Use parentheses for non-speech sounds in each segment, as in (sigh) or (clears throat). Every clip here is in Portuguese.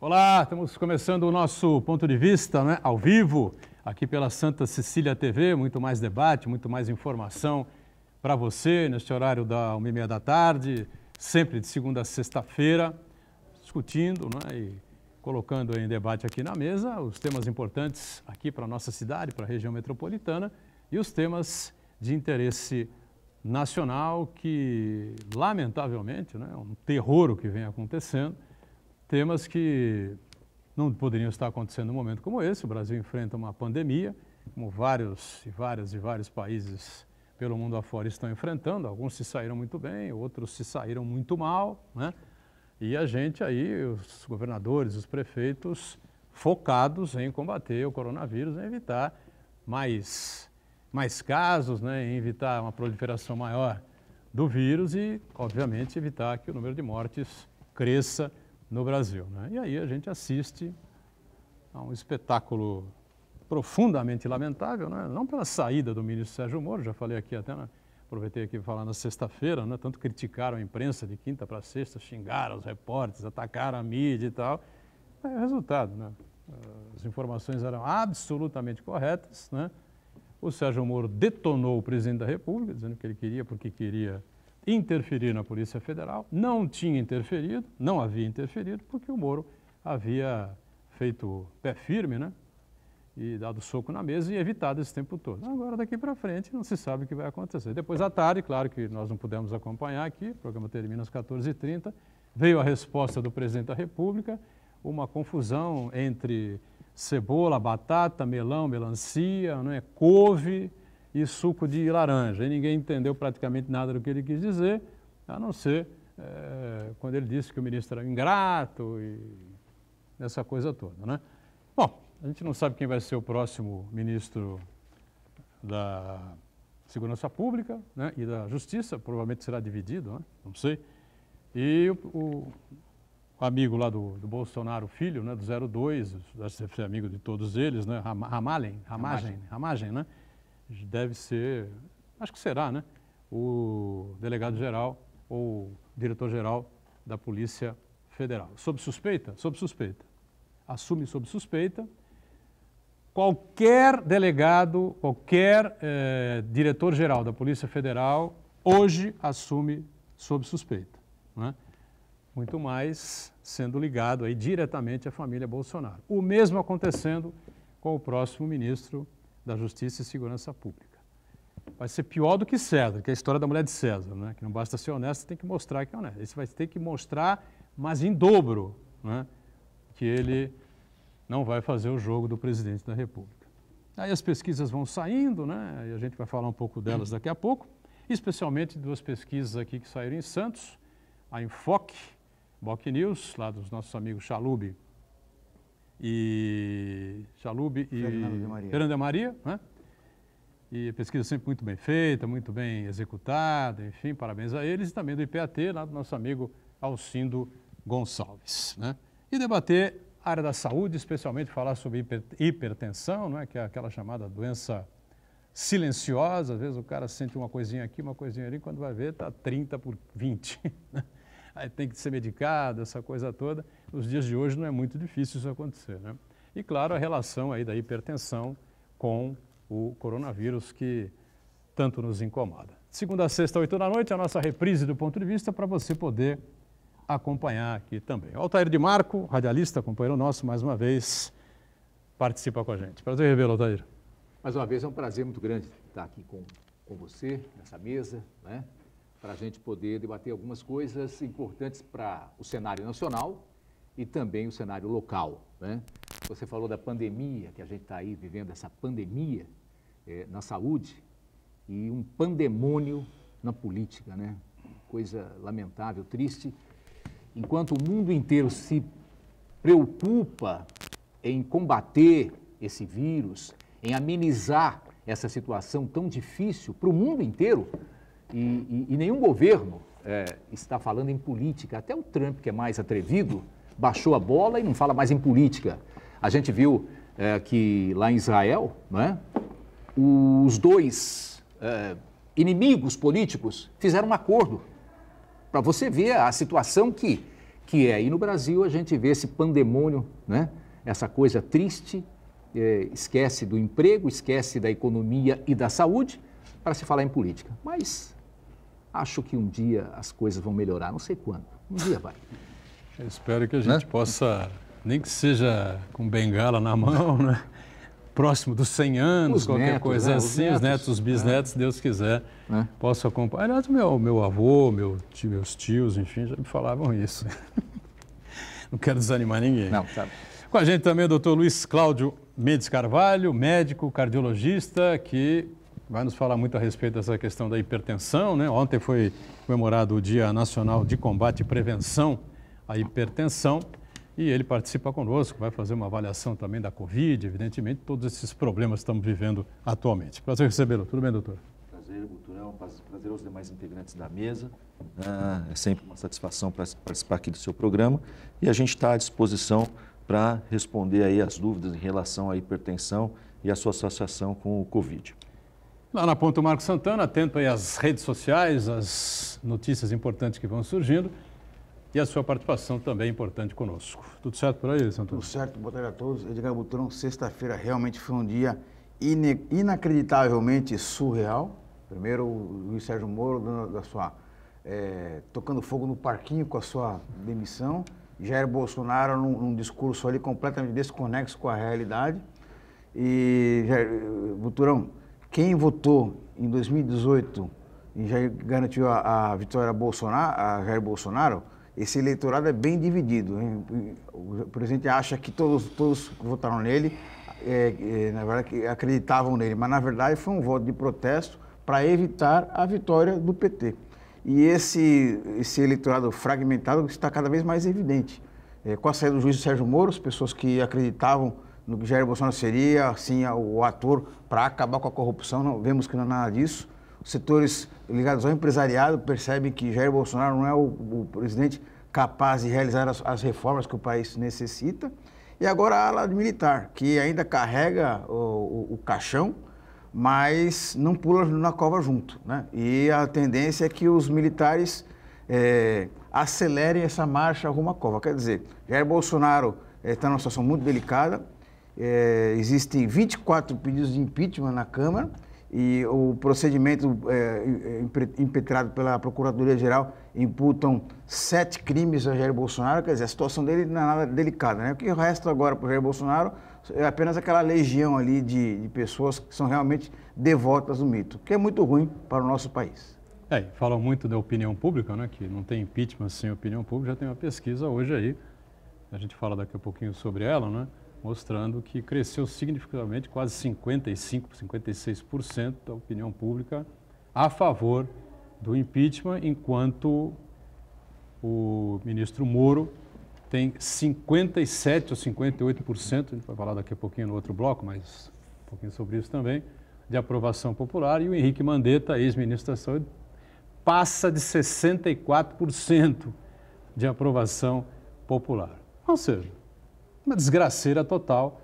Olá, estamos começando o nosso ponto de vista né, ao vivo, aqui pela Santa Cecília TV. Muito mais debate, muito mais informação para você neste horário da 1 e meia da tarde, sempre de segunda a sexta-feira, discutindo né, e colocando em debate aqui na mesa os temas importantes aqui para a nossa cidade, para a região metropolitana e os temas de interesse nacional que, lamentavelmente, né, é um terror o que vem acontecendo temas que não poderiam estar acontecendo num momento como esse. O Brasil enfrenta uma pandemia, como vários e várias e vários países pelo mundo afora estão enfrentando. Alguns se saíram muito bem, outros se saíram muito mal, né? E a gente aí, os governadores, os prefeitos, focados em combater o coronavírus, em evitar mais, mais casos, né? em evitar uma proliferação maior do vírus e, obviamente, evitar que o número de mortes cresça no Brasil. Né? E aí a gente assiste a um espetáculo profundamente lamentável, né? não pela saída do ministro Sérgio Moro, já falei aqui até, né? aproveitei aqui para falar na sexta-feira, né? tanto criticaram a imprensa de quinta para sexta, xingaram os repórteres, atacaram a mídia e tal. Aí o resultado, né? as informações eram absolutamente corretas, né? o Sérgio Moro detonou o presidente da República, dizendo que ele queria porque queria interferir na Polícia Federal, não tinha interferido, não havia interferido, porque o Moro havia feito pé firme, né? E dado soco na mesa e evitado esse tempo todo. Agora, daqui para frente, não se sabe o que vai acontecer. Depois, à tarde, claro que nós não pudemos acompanhar aqui, o programa termina às 14h30, veio a resposta do presidente da República, uma confusão entre cebola, batata, melão, melancia, não é? couve, e suco de laranja. E ninguém entendeu praticamente nada do que ele quis dizer, a não ser é, quando ele disse que o ministro era ingrato e essa coisa toda. Né? Bom, a gente não sabe quem vai ser o próximo ministro da Segurança Pública né, e da Justiça, provavelmente será dividido, né? não sei. E o, o amigo lá do, do, Bolsonaro, filho, né, do 02, acho que você é amigo de todos eles, né, Ramalhem, Ramagem, Ramagem, né? deve ser, acho que será, né? O delegado-geral ou diretor-geral da Polícia Federal. Sob suspeita? Sob suspeita. Assume sob suspeita. Qualquer delegado, qualquer eh, diretor-geral da Polícia Federal hoje assume sob suspeita. Né? Muito mais sendo ligado aí diretamente à família Bolsonaro. O mesmo acontecendo com o próximo ministro da Justiça e Segurança Pública. Vai ser pior do que César, que é a história da mulher de César, né? que não basta ser honesto, tem que mostrar que é honesto. Esse vai ter que mostrar, mas em dobro, né? que ele não vai fazer o jogo do presidente da República. Aí as pesquisas vão saindo, né? e a gente vai falar um pouco delas daqui a pouco, especialmente duas pesquisas aqui que saíram em Santos, a Enfoque, Boc News, lá dos nossos amigos Chalube e Chalub e Fernando de Maria, Maria né? E pesquisa sempre muito bem feita, muito bem executada, enfim, parabéns a eles e também do IPAT, lá do nosso amigo Alcindo Gonçalves. Né? E debater a área da saúde, especialmente falar sobre hipertensão, né? que é aquela chamada doença silenciosa, às vezes o cara sente uma coisinha aqui, uma coisinha ali, quando vai ver está 30 por 20. (laughs) Né? tem que ser medicado, essa coisa toda. Nos dias de hoje não é muito difícil isso acontecer, né? E claro, a relação aí da hipertensão com o coronavírus que tanto nos incomoda. Segunda a sexta, oito da noite, a nossa reprise do ponto de vista para você poder acompanhar aqui também. Altair de Marco, radialista, companheiro nosso, mais uma vez, participa com a gente. Prazer revê-lo, Altair. Mais uma vez, é um prazer muito grande estar aqui com, com você, nessa mesa, né? para a gente poder debater algumas coisas importantes para o cenário nacional e também o cenário local. Né? Você falou da pandemia, que a gente está aí vivendo essa pandemia é, na saúde e um pandemônio na política, né? Coisa lamentável, triste. Enquanto o mundo inteiro se preocupa em combater esse vírus, em amenizar essa situação tão difícil para o mundo inteiro, e, e, e nenhum governo é, está falando em política. Até o Trump, que é mais atrevido, baixou a bola e não fala mais em política. A gente viu é, que lá em Israel, né, os dois é, inimigos políticos fizeram um acordo. Para você ver a situação que, que é. E no Brasil a gente vê esse pandemônio, né, essa coisa triste, é, esquece do emprego, esquece da economia e da saúde para se falar em política. Mas Acho que um dia as coisas vão melhorar, não sei quando. Um dia vai. Eu espero que a gente né? possa, nem que seja com bengala na mão, né? próximo dos 100 anos, os qualquer netos, coisa né? assim, os netos, os, né? bisnetos, é. Deus quiser, é. posso acompanhar. Aliás, meu, meu avô, meu, meus tios, enfim, já me falavam isso. (laughs) Não quero desanimar ninguém. Não, sabe. Com a gente também é o doutor Luiz Cláudio Mendes Carvalho, médico cardiologista, que vai nos falar muito a respeito dessa questão da hipertensão, né? Ontem foi comemorado o Dia Nacional de Combate e Prevenção à Hipertensão e ele participa conosco, vai fazer uma avaliação também da Covid, evidentemente, todos esses problemas que estamos vivendo atualmente. Prazer recebê-lo. Tudo bem, doutor? Prazer, Guturão. É prazer aos demais integrantes da mesa. Ah, é sempre uma satisfação participar aqui do seu programa e a gente está à disposição para responder aí as dúvidas em relação à hipertensão e a sua associação com o Covid. Lá na ponta, o Marco Santana, atento aí às redes sociais, às notícias importantes que vão surgindo. E a sua participação também é importante conosco. Tudo certo por aí, Santana? Tudo certo, boa tarde a todos. Edgar Butrão, sexta-feira realmente foi um dia inacreditavelmente surreal. Primeiro, o Luiz Sérgio Moro dando, a sua, é, tocando fogo no parquinho com a sua demissão. Jair Bolsonaro num, num discurso ali completamente desconexo com a realidade. E, Jair, eh, Buturão, quem votou em 2018 e já garantiu a, a vitória Bolsonaro, a Jair Bolsonaro, esse eleitorado é bem dividido. O presidente acha que todos, todos votaram nele, é, é, na verdade, acreditavam nele, mas na verdade foi um voto de protesto para evitar a vitória do PT. E esse, esse eleitorado fragmentado está cada vez mais evidente. É, com a saída do juiz Sérgio Moro, as pessoas que acreditavam no que Jair Bolsonaro seria assim, o ator para acabar com a corrupção, não vemos que não é nada disso. Os setores ligados ao empresariado percebem que Jair Bolsonaro não é o, o presidente capaz de realizar as, as, reformas que o país necessita. E agora a ala militar, que ainda carrega o, o, o caixão, mas não pula na cova junto. Né? E a tendência é que os militares é, acelerem essa marcha rumo à cova. Quer dizer, Jair Bolsonaro está eh, numa situação muito delicada, é, existem 24 pedidos de impeachment na Câmara e o procedimento é, impetrado pela Procuradoria-Geral imputam sete crimes a Jair Bolsonaro, quer dizer, a situação dele não é nada delicada, né? O que resta agora para o Jair Bolsonaro é apenas aquela legião ali de, de, pessoas que são realmente devotas do mito, que é muito ruim para o nosso país. É, falam muito da opinião pública, né? Que não tem impeachment sem opinião pública, já tem uma pesquisa hoje aí, a gente fala daqui a pouquinho sobre ela, né? mostrando que cresceu significativamente, quase 55%, 56% da opinião pública a favor do impeachment, enquanto o ministro Moro tem 57% ou 58%, a gente vai falar daqui a pouquinho no outro bloco, mas um pouquinho sobre isso também, de aprovação popular, e o Henrique Mandetta, ex-ministro da Saúde, passa de 64% de aprovação popular. Ou seja, uma desgraceira total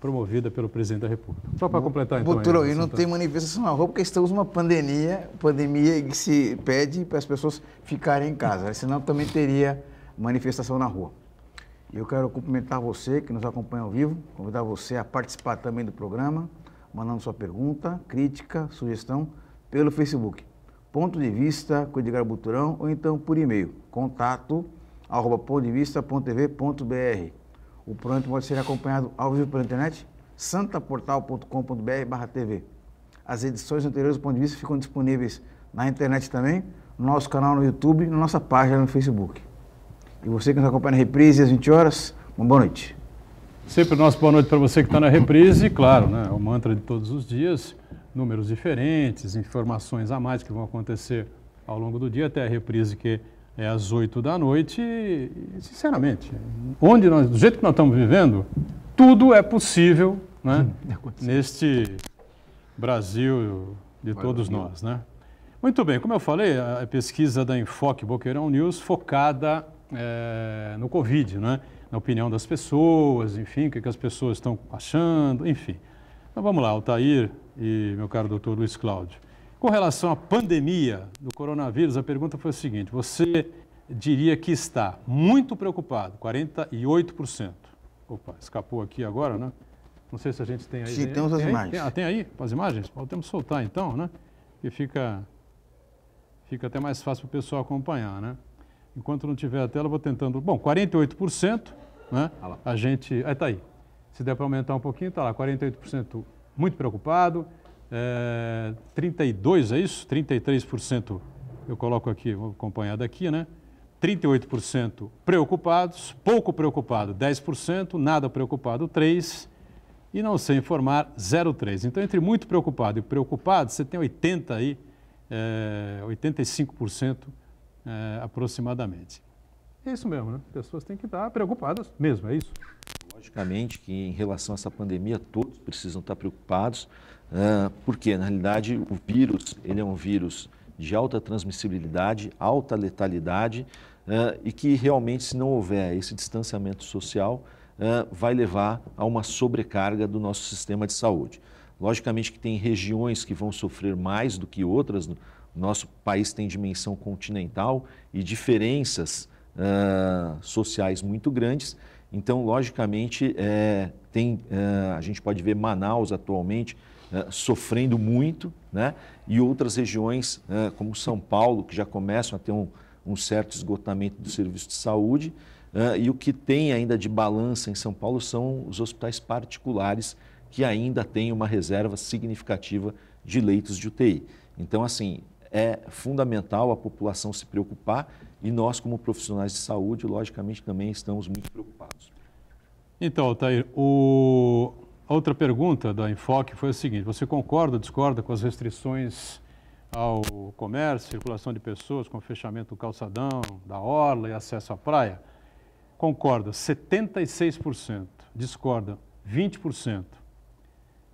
promovida pelo presidente da República. Só para completar então. Doutor, aí, e não tem manifestação na rua porque estamos numa pandemia, pandemia que se pede para as pessoas ficarem em casa, né? senão também teria manifestação na rua. Eu quero cumprimentar você que nos acompanha ao vivo, convidar você a participar também do programa, mandando sua pergunta, crítica, sugestão pelo Facebook. Ponto de vista com Edgar Buturão ou então por e-mail, contato arroba pontovista.tv.br. O Pronto pode ser acompanhado ao vivo pela internet, santaportal.com.br TV. As edições anteriores do Ponto de Vista ficam disponíveis na internet também, no nosso canal no YouTube e na nossa página no Facebook. E você que nos acompanha na reprise às 20 horas, uma boa noite. Sempre o nosso boa noite para você que está na reprise, claro, né? É o mantra de todos os dias, números diferentes, informações a mais que vão acontecer ao longo do dia até a reprise que é às 8 da noite e, sinceramente, onde nós, do jeito que nós estamos vivendo, tudo é possível né? É neste Brasil de todos nós. Né? Muito bem, como eu falei, a pesquisa da Enfoque Boqueirão News focada é, no Covid, né? na opinião das pessoas, enfim, o que, as pessoas estão achando, enfim. Então vamos lá, Altair e meu caro doutor Luiz Cláudio. Com relação à pandemia do coronavírus, a pergunta foi a seguinte: você diria que está muito preocupado, 48%. Opa, escapou aqui agora, né? Não sei se a gente tem aí. Sim, né? tem, as tem imagens. Aí? Tem, ah, tem aí as imagens? Podemos soltar então, né? Que fica, fica até mais fácil para o pessoal acompanhar, né? Enquanto não tiver a tela, vou tentando. Bom, 48%, né? A gente. ah, é, está aí. Se der para aumentar um pouquinho, tá lá. 48% muito preocupado, é, 32, é isso? 33%, eu coloco aqui, vou acompanhar daqui, né? 38% preocupados, pouco preocupado 10%, nada preocupado 3% e não sei informar 0,3%. Então, entre muito preocupado e preocupado, você tem 80 aí, é, 85% é, aproximadamente. É isso mesmo, né? Pessoas têm que estar preocupadas mesmo, é isso. Logicamente que em relação a essa pandemia todos precisam estar preocupados, né, porque na realidade o vírus ele é um vírus de alta transmissibilidade, alta letalidade né, e que realmente se não houver esse distanciamento social né, vai levar a uma sobrecarga do nosso sistema de saúde. Logicamente que tem regiões que vão sofrer mais do que outras. Nosso país tem dimensão continental e diferenças sociais muito grandes então, logicamente, é, tem, é, a gente pode ver Manaus atualmente é, sofrendo muito, né? e outras regiões, é, como São Paulo, que já começam a ter um, um certo esgotamento do serviço de saúde, é, e o que tem ainda de balança em São Paulo são os hospitais particulares, que ainda têm uma reserva significativa de leitos de UTI. Então, assim, é fundamental a população se preocupar e nós, como profissionais de saúde, logicamente também estamos muito preocupados. Então, Altair, o... a outra pergunta da Enfoque foi a seguinte: você concorda ou discorda com as restrições ao comércio, circulação de pessoas, com o fechamento do calçadão, da orla e acesso à praia? Concorda 76%, discorda 20%,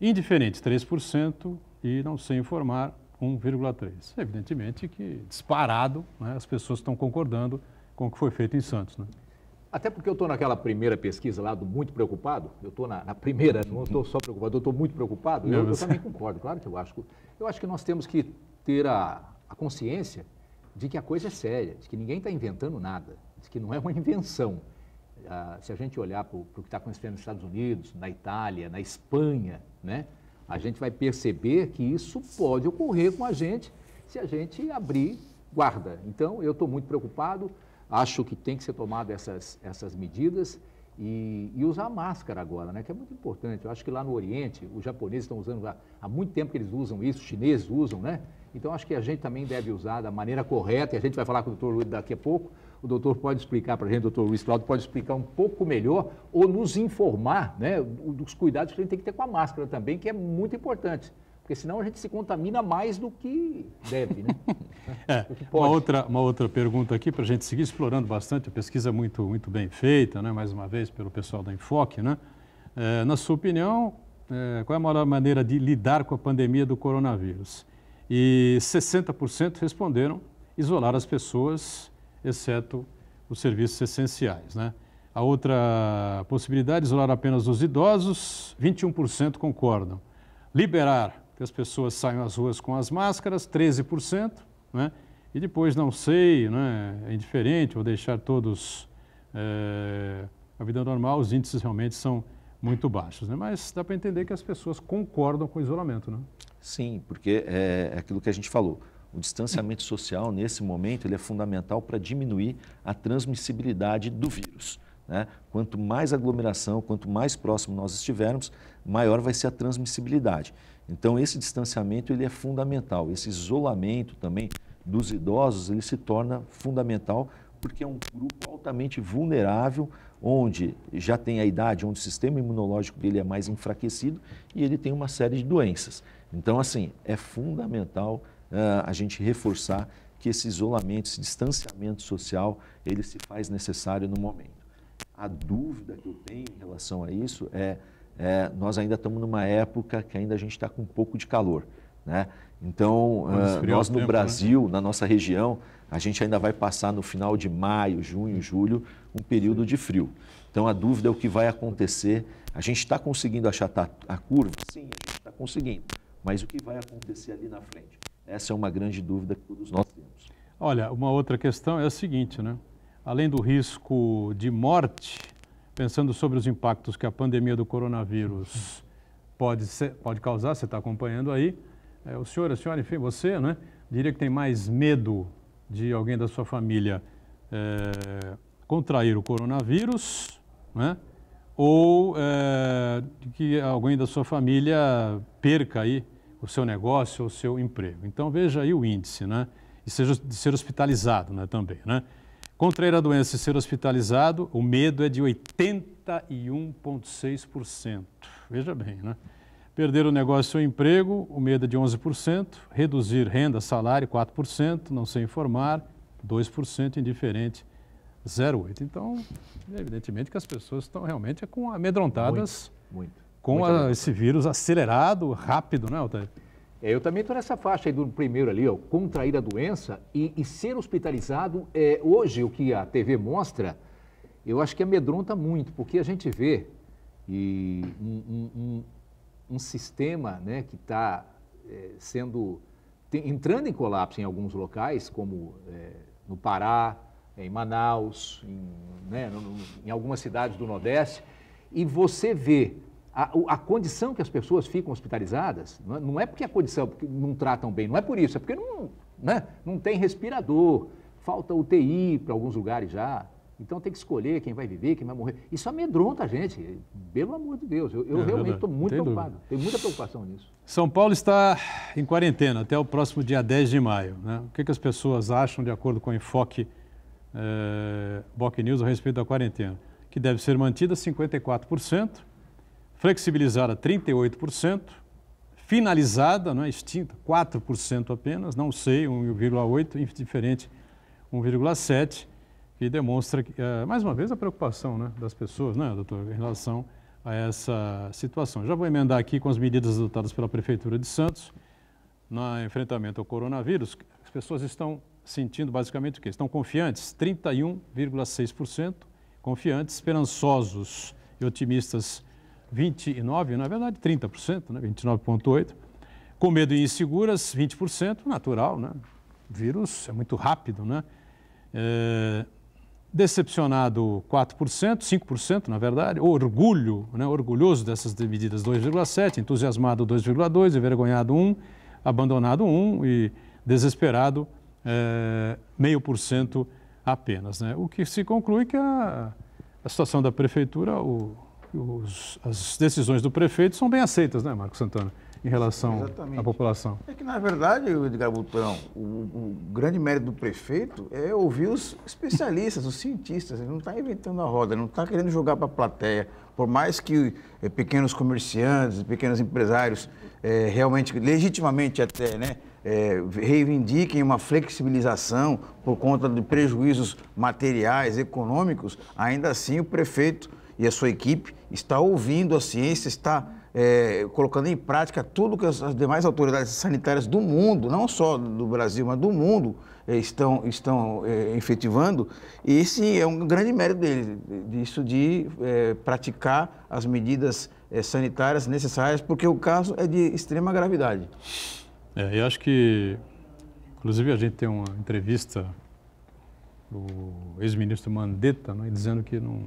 indiferente 3% e, não sei informar, 1,3. Evidentemente que, disparado, né, as pessoas estão concordando com o que foi feito em Santos. Né? Até porque eu estou naquela primeira pesquisa lá do muito preocupado, eu estou na, na, primeira, não estou só preocupado, eu estou muito preocupado, eu, eu, também concordo, claro que eu acho. Eu acho que nós temos que ter a, a consciência de que a coisa é séria, de que ninguém está inventando nada, de que não é uma invenção. Ah, se a gente olhar para o que está acontecendo nos Estados Unidos, na Itália, na Espanha, né? A gente vai perceber que isso pode ocorrer com a gente se a gente abrir guarda. Então, eu estou muito preocupado, acho que tem que ser tomada essas, essas medidas e, e, usar máscara agora, né, que é muito importante. Eu acho que lá no Oriente, os japoneses estão usando, há, há muito tempo que eles usam isso, os chineses usam, né? Então, acho que a gente também deve usar da maneira correta, e a gente vai falar com o doutor Luiz daqui a pouco, o doutor pode explicar para a gente, o doutor Luiz Cláudio pode explicar um pouco melhor ou nos informar né, dos cuidados que a gente tem que ter com a máscara também, que é muito importante. Porque senão a gente se contamina mais do que deve, né? (laughs) é, que uma, outra, uma outra pergunta aqui para a gente seguir explorando bastante, a pesquisa muito, muito bem feita, né? mais uma vez, pelo pessoal da Enfoque, né? É, na sua opinião, é, qual é a melhor maneira de lidar com a pandemia do coronavírus? E 60% responderam isolar as pessoas exceto os serviços essenciais. Né? A outra possibilidade, isolar apenas os idosos, 21% concordam. Liberar que as pessoas saiam às ruas com as máscaras, 13%. Né? E depois, não sei, né? é indiferente, vou deixar todos é, a vida normal, os índices realmente são muito baixos. Né? Mas dá para entender que as pessoas concordam com o isolamento. Né? Sim, porque é, é aquilo que a gente falou. O distanciamento social, nesse momento, ele é fundamental para diminuir a transmissibilidade do vírus. Né? Quanto mais aglomeração, quanto mais próximo nós estivermos, maior vai ser a transmissibilidade. Então, esse distanciamento ele é fundamental. Esse isolamento também dos idosos ele se torna fundamental porque é um grupo altamente vulnerável, onde já tem a idade, onde o sistema imunológico dele é mais enfraquecido e ele tem uma série de doenças. Então, assim, é fundamental a gente reforçar que esse isolamento, esse distanciamento social, ele se faz necessário no momento. A dúvida que eu tenho em relação a isso é, é nós ainda estamos numa época que ainda a gente está com um pouco de calor, né? Então, uh, nós no tempo, né? Brasil, né? na nossa região, a gente ainda vai passar no final de maio, junho, julho, um período de frio. Então, a dúvida é o que vai acontecer. A gente está conseguindo achatar a curva? Sim, a gente está conseguindo. Mas o que vai acontecer ali na frente? Essa é uma grande dúvida que todos nós temos. Olha, uma outra questão é a seguinte, né? Além do risco de morte, pensando sobre os impactos que a pandemia do coronavírus pode, ser, pode causar, você está acompanhando aí, é, o senhor, a senhora, enfim, você, né? Diria que tem mais medo de alguém da sua família é, contrair o coronavírus, né? Ou é, que alguém da sua família perca aí o seu negócio ou o seu emprego. Então veja aí o índice, né? E seja de ser hospitalizado né, também, né? Contrair a doença e ser hospitalizado, o medo é de 81,6%. Veja bem, né? Perder o negócio ou emprego, o medo é de 11%. Reduzir renda, salário, 4%. Não ser informar, 2%. Indiferente, 0,8%. Então, evidentemente que as pessoas estão realmente com amedrontadas. Muito, muito com a, esse vírus acelerado, rápido, né, Altair? É, eu também estou nessa faixa aí do primeiro ali, ó, contrair a doença e, e ser hospitalizado. É, hoje, o que a TV mostra, eu acho que amedronta muito, porque a gente vê e, um, um, um, um sistema né, que está é, sendo tem, entrando em colapso em alguns locais, como é, no Pará, em Manaus, em, né, em algumas cidades do Nordeste, e você vê a, a, condição que as pessoas ficam hospitalizadas, é, não é porque a condição porque não tratam bem, não é por isso, é porque não, né, não tem respirador, falta UTI para alguns lugares já. Então tem que escolher quem vai viver, quem vai morrer. Isso amedronta a gente, pelo amor de Deus. Eu, eu é, realmente estou muito tem preocupado, dúvida. tenho muita preocupação nisso. São Paulo está em quarentena até o próximo dia 10 de maio. Né? O que, que, as pessoas acham, de acordo com o enfoque é, Boc News, a respeito da quarentena? Que deve ser mantida 54% flexibilizada 38%, finalizada, não é extinta, 4% apenas, não sei, 1,8%, diferente 1,7%, que demonstra, é, mais uma vez, a preocupação né, das pessoas, né, doutor, em relação a essa situação. Já vou emendar aqui com as medidas adotadas pela Prefeitura de Santos no enfrentamento ao coronavírus. As pessoas estão sentindo basicamente o quê? Estão confiantes, 31,6%, confiantes, esperançosos e otimistas, 29%, na verdade 30%, né? 29,8%. Com medo e inseguras, 20%, natural, né? vírus é muito rápido, né? É... Decepcionado 4%, 5% na verdade, orgulho, né? orgulhoso dessas medidas 2,7%, entusiasmado 2,2%, envergonhado 1%, abandonado 1% e desesperado é, 0,5% apenas. Né? O que se conclui que a, a situação da prefeitura, o, os, as decisões do prefeito são bem aceitas, né, Marco Santana, em relação à população. É que, na verdade, Edgar Butão, o, o grande mérito do prefeito é ouvir os especialistas, os cientistas. Ele não está inventando a roda, ele não está querendo jogar para a plateia. Por mais que é, pequenos comerciantes, pequenos empresários, é, realmente, legitimamente até, né, é, reivindiquem uma flexibilização por conta de prejuízos materiais, econômicos, ainda assim o prefeito e a sua equipe está ouvindo a ciência, está é, colocando em prática tudo que as demais autoridades sanitárias do mundo, não só do Brasil, mas do mundo, é, estão, estão é, efetivando. E esse é um grande mérito dele, disso de é, praticar as medidas é, sanitárias necessárias, porque o caso é de extrema gravidade. É, eu acho que, inclusive, a gente tem uma entrevista do ex-ministro Mandetta, né, dizendo que não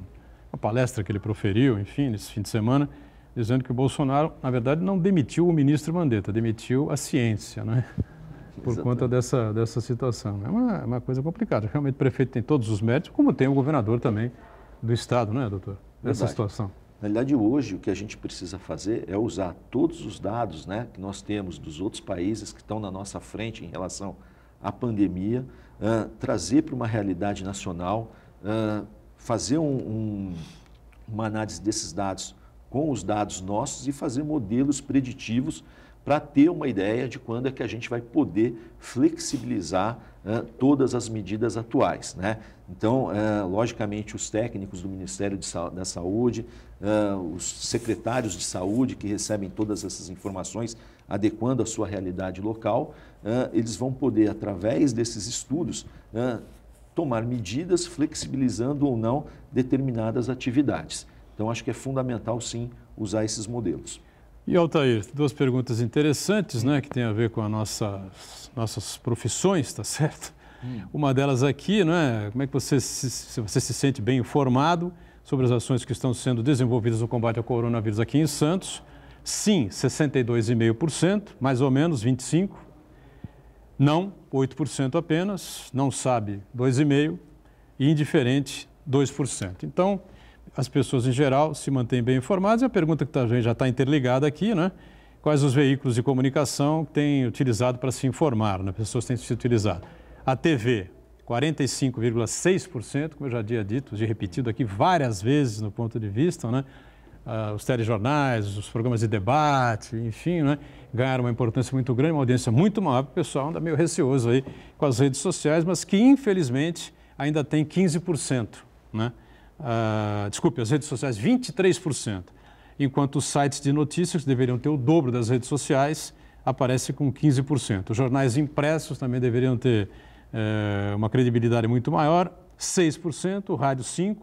uma palestra que ele proferiu, enfim, nesse fim de semana, dizendo que o Bolsonaro, na verdade, não demitiu o ministro Mandetta, demitiu a ciência, né? Por Exatamente. conta dessa, dessa situação. Né? É uma, é uma coisa complicada. Realmente o prefeito tem todos os méritos, como tem o governador também do Estado, não é, doutor? Nessa situação. Na verdade, hoje o que a gente precisa fazer é usar todos os dados né, que nós temos dos outros países que estão na nossa frente em relação à pandemia, uh, trazer para uma realidade nacional, uh, fazer um, um, uma análise desses dados com os dados nossos e fazer modelos preditivos para ter uma ideia de quando é que a gente vai poder flexibilizar uh, todas as medidas atuais. Né? Então, uh, logicamente, os técnicos do Ministério Sa da Saúde, uh, os secretários de saúde que recebem todas essas informações, adequando à sua realidade local, eles vão poder, através desses estudos, tomar medidas flexibilizando ou não determinadas atividades. Então, acho que é fundamental, sim, usar esses modelos. E, Altair, duas perguntas interessantes, né, que tem a ver com as nossas, nossas profissões, tá certo? Hum. Uma delas aqui, né, como é que você se, se você se sente bem informado sobre as ações que estão sendo desenvolvidas no combate ao coronavírus aqui em Santos? Sim, 62,5%, mais ou menos 25%. Não, 8% apenas, não sabe 2,5% e indiferente 2%. Então, as pessoas em geral se mantêm bem informadas e a pergunta que também tá, já está interligada aqui, né? Quais os veículos de comunicação têm utilizado para se informar, né? Pessoas têm se utilizado. A TV, 45,6%, como eu já tinha dito, já repetido aqui várias vezes no ponto de vista, né? uh, os telejornais, os programas de debate, enfim, né? ganharam uma importância muito grande, uma audiência muito maior. O pessoal anda meio receoso aí com as redes sociais, mas que infelizmente ainda tem 15%. Né? Uh, desculpe, as redes sociais, 23%. Enquanto os sites de notícias deveriam ter o dobro das redes sociais, aparece com 15%. Os jornais impressos também deveriam ter uh, uma credibilidade muito maior, 6%, o rádio 5%,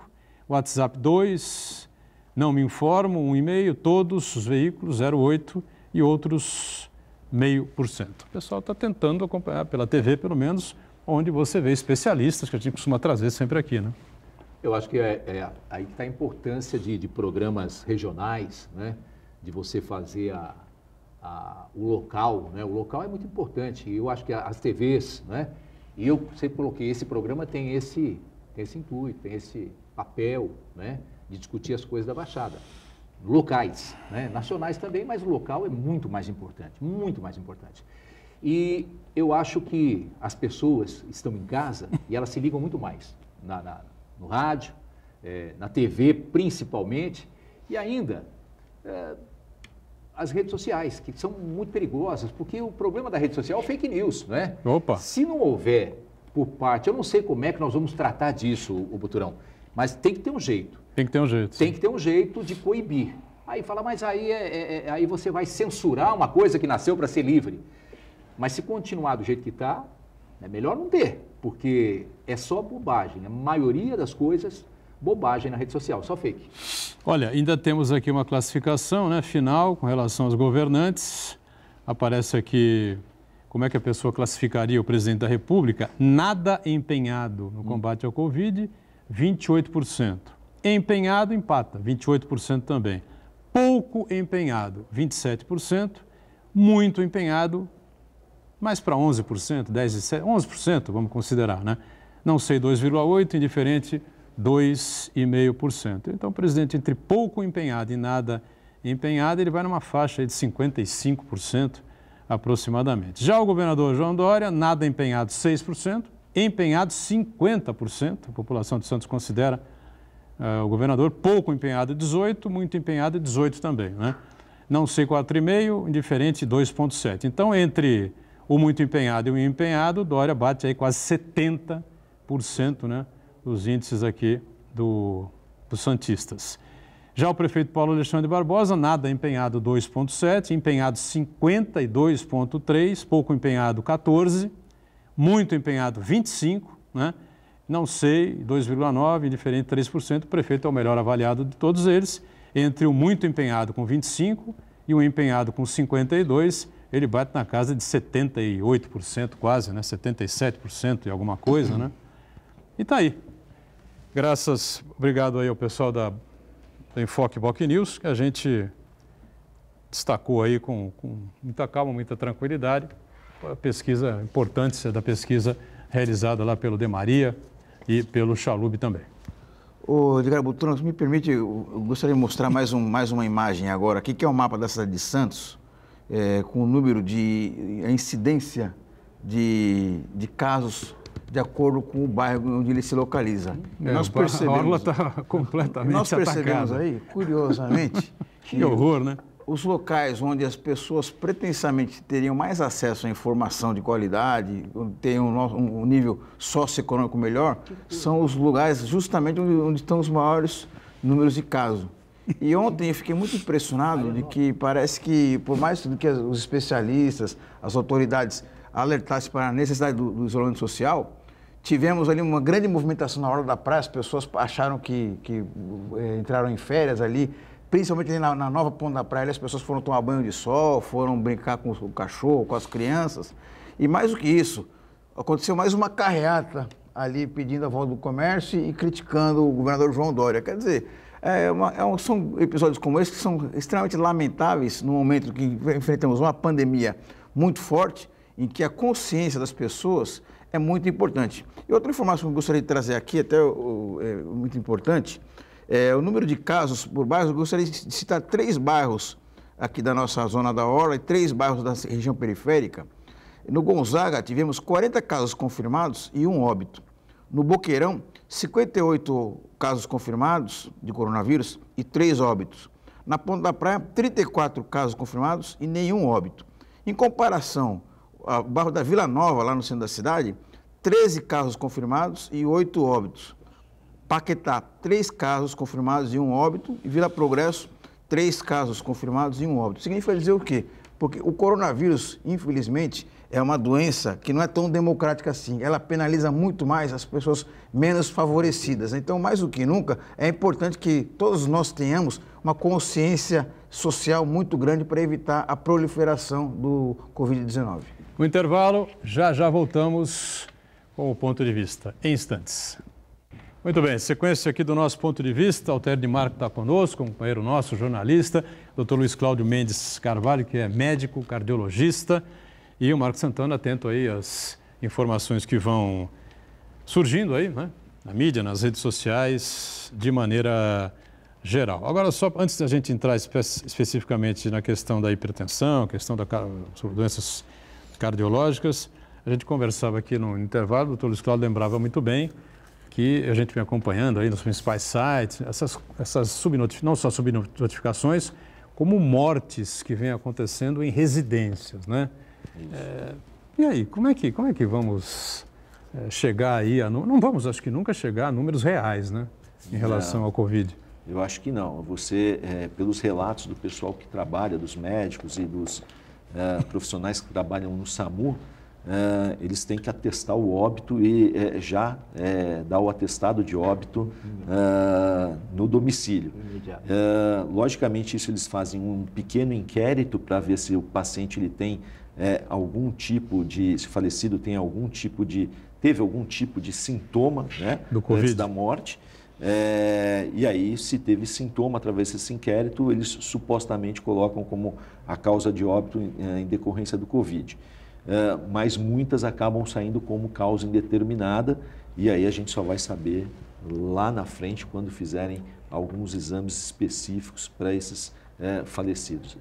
o WhatsApp 2%, não me informo, um e-mail, todos os veículos, 0,8% e outros 0,5%. O pessoal está tentando acompanhar pela TV, pelo menos, onde você vê especialistas, que a gente costuma trazer sempre aqui, né? Eu acho que é, é aí que está a importância de, de, programas regionais, né? de você fazer a, a, o local. Né? O local é muito importante. Eu acho que as TVs, né? e eu sempre coloquei, esse programa tem esse, tem esse intuito, tem esse papel, né? de discutir as coisas da Baixada. Locais, né? nacionais também, mas o local é muito mais importante, muito mais importante. E eu acho que as pessoas estão em casa (laughs) e elas se ligam muito mais na, na no rádio, é, na TV principalmente, e ainda é, as redes sociais, que são muito perigosas, porque o problema da rede social é o fake news, né? Opa! Se não houver por parte, eu não sei como é que nós vamos tratar disso, o Buturão. Mas tem que ter um jeito. Tem que ter um jeito. Tem sim. que ter um jeito de coibir. Aí fala, mas aí, é, é, é aí você vai censurar uma coisa que nasceu para ser livre. Mas se continuar do jeito que está, é melhor não ter, porque é só bobagem. A maioria das coisas, bobagem na rede social, só fake. Olha, ainda temos aqui uma classificação né, final com relação aos governantes. Aparece aqui como é que a pessoa classificaria o presidente da República? Nada empenhado no hum. combate ao Covid 28%. Empenhado empata, 28% também. Pouco empenhado, 27%. Muito empenhado, mais para 11%, 10 11%, vamos considerar, né? Não sei, 2,8, indiferente, 2,5%. Então, o presidente, entre pouco empenhado e nada empenhado, ele vai numa faixa de 55% aproximadamente. Já o governador João Dória, nada empenhado, 6%, empenhado 50%, a população de Santos considera uh, o governador pouco empenhado 18%, muito empenhado 18% também. Né? Não sei 4,5%, indiferente 2,7%. Então, entre o muito empenhado e o empenhado, Dória bate aí quase 70% né, dos índices aqui do, dos Santistas. Já o prefeito Paulo Alexandre Barbosa, nada empenhado 2,7%, empenhado 52,3%, pouco empenhado 14%, muito empenhado 25, né? não sei, 2,9, indiferente 3%, o prefeito é o melhor avaliado de todos eles, entre o muito empenhado com 25 e o empenhado com 52, ele bate na casa de 78% quase, né? 77% e alguma coisa, né? E tá aí. Graças, obrigado aí ao pessoal da, da Enfoque Boc News, que a gente destacou aí com, com muita calma, muita tranquilidade pesquisa importância da pesquisa realizada lá pelo De Maria e pelo Chalub também. Ô, Edgar Butrão, se me permite, eu gostaria de mostrar mais, um, mais uma imagem agora aqui, que é o um mapa da cidade de Santos, é, com o número de a incidência de, de casos de acordo com o bairro onde ele se localiza. É, nós percebemos, a orla está (laughs) completamente Nós percebemos atacada. aí, curiosamente... (laughs) que horror, né? os locais onde as pessoas pretensamente teriam mais acesso à informação de qualidade, teriam um, um nível socioeconômico melhor, são os lugares justamente onde, onde estão os maiores números de casos. E ontem eu fiquei muito impressionado de que parece que, por mais do que os especialistas, as autoridades alertassem para a necessidade do, do isolamento social, tivemos ali uma grande movimentação na hora da praia, as pessoas acharam que, que é, entraram em férias ali, principalmente na, na Nova Ponta da Praia, as pessoas foram tomar banho de sol, foram brincar com o cachorro, com as crianças. E mais do que isso, aconteceu mais uma carreata ali pedindo a volta do comércio e criticando o governador João Dória. Quer dizer, é uma, é um, são episódios como esse que são extremamente lamentáveis no momento que enfrentamos uma pandemia muito forte, em que a consciência das pessoas é muito importante. E outra informação que eu gostaria de trazer aqui, até é, muito importante, é, o número de casos por bairros, eu gostaria de citar três bairros aqui da nossa zona da Orla e três bairros da região periférica. No Gonzaga, tivemos 40 casos confirmados e um óbito. No Boqueirão, 58 casos confirmados de coronavírus e três óbitos. Na Ponta da Praia, 34 casos confirmados e nenhum óbito. Em comparação, o bairro da Vila Nova, lá no centro da cidade, 13 casos confirmados e oito óbitos. Paquetá, três casos confirmados e um óbito. E Vila Progresso, três casos confirmados e um óbito. Significa dizer o quê? Porque o coronavírus, infelizmente, é uma doença que não é tão democrática assim. Ela penaliza muito mais as pessoas menos favorecidas. Então, mais do que nunca, é importante que todos nós tenhamos uma consciência social muito grande para evitar a proliferação do Covid-19. O intervalo, já já voltamos com o ponto de vista. Em instantes. Muito bem, sequência aqui do nosso ponto de vista, Alter de Marco está conosco, companheiro nosso, jornalista, Dr. Luiz Cláudio Mendes Carvalho, que é médico, cardiologista, e o Marco Santana atento aí às informações que vão surgindo aí, né? Na mídia, nas redes sociais, de maneira geral. Agora, só antes da gente entrar espe especificamente na questão da hipertensão, questão da, sobre doenças cardiológicas, a gente conversava aqui no intervalo, o doutor Luiz Cláudio lembrava muito bem que a gente vem acompanhando aí nos principais sites, essas, essas subnotif não só subnotificações, como mortes que vêm acontecendo em residências, né? É, e aí, como é que, como é que vamos é, chegar aí a... Não vamos, acho que nunca chegar a números reais, né? Em relação ao Covid. Eu acho que não. Você, é, pelos relatos do pessoal que trabalha, dos médicos e dos é, profissionais que trabalham no SAMU, é, eles têm que atestar o óbito e é, já é, dar o atestado de óbito ah, no domicílio. É, logicamente, isso eles fazem um pequeno inquérito para ver se o paciente ele tem é, algum tipo de, se o falecido tem algum tipo de, teve algum tipo de sintoma né, Do COVID. antes da morte. É, e aí, se teve sintoma através desse inquérito, eles supostamente colocam como a causa de óbito em, é, em decorrência do Covid. É, mas muitas acabam saindo como causa indeterminada e aí a gente só vai saber lá na frente quando fizerem alguns exames específicos para esses é, falecidos.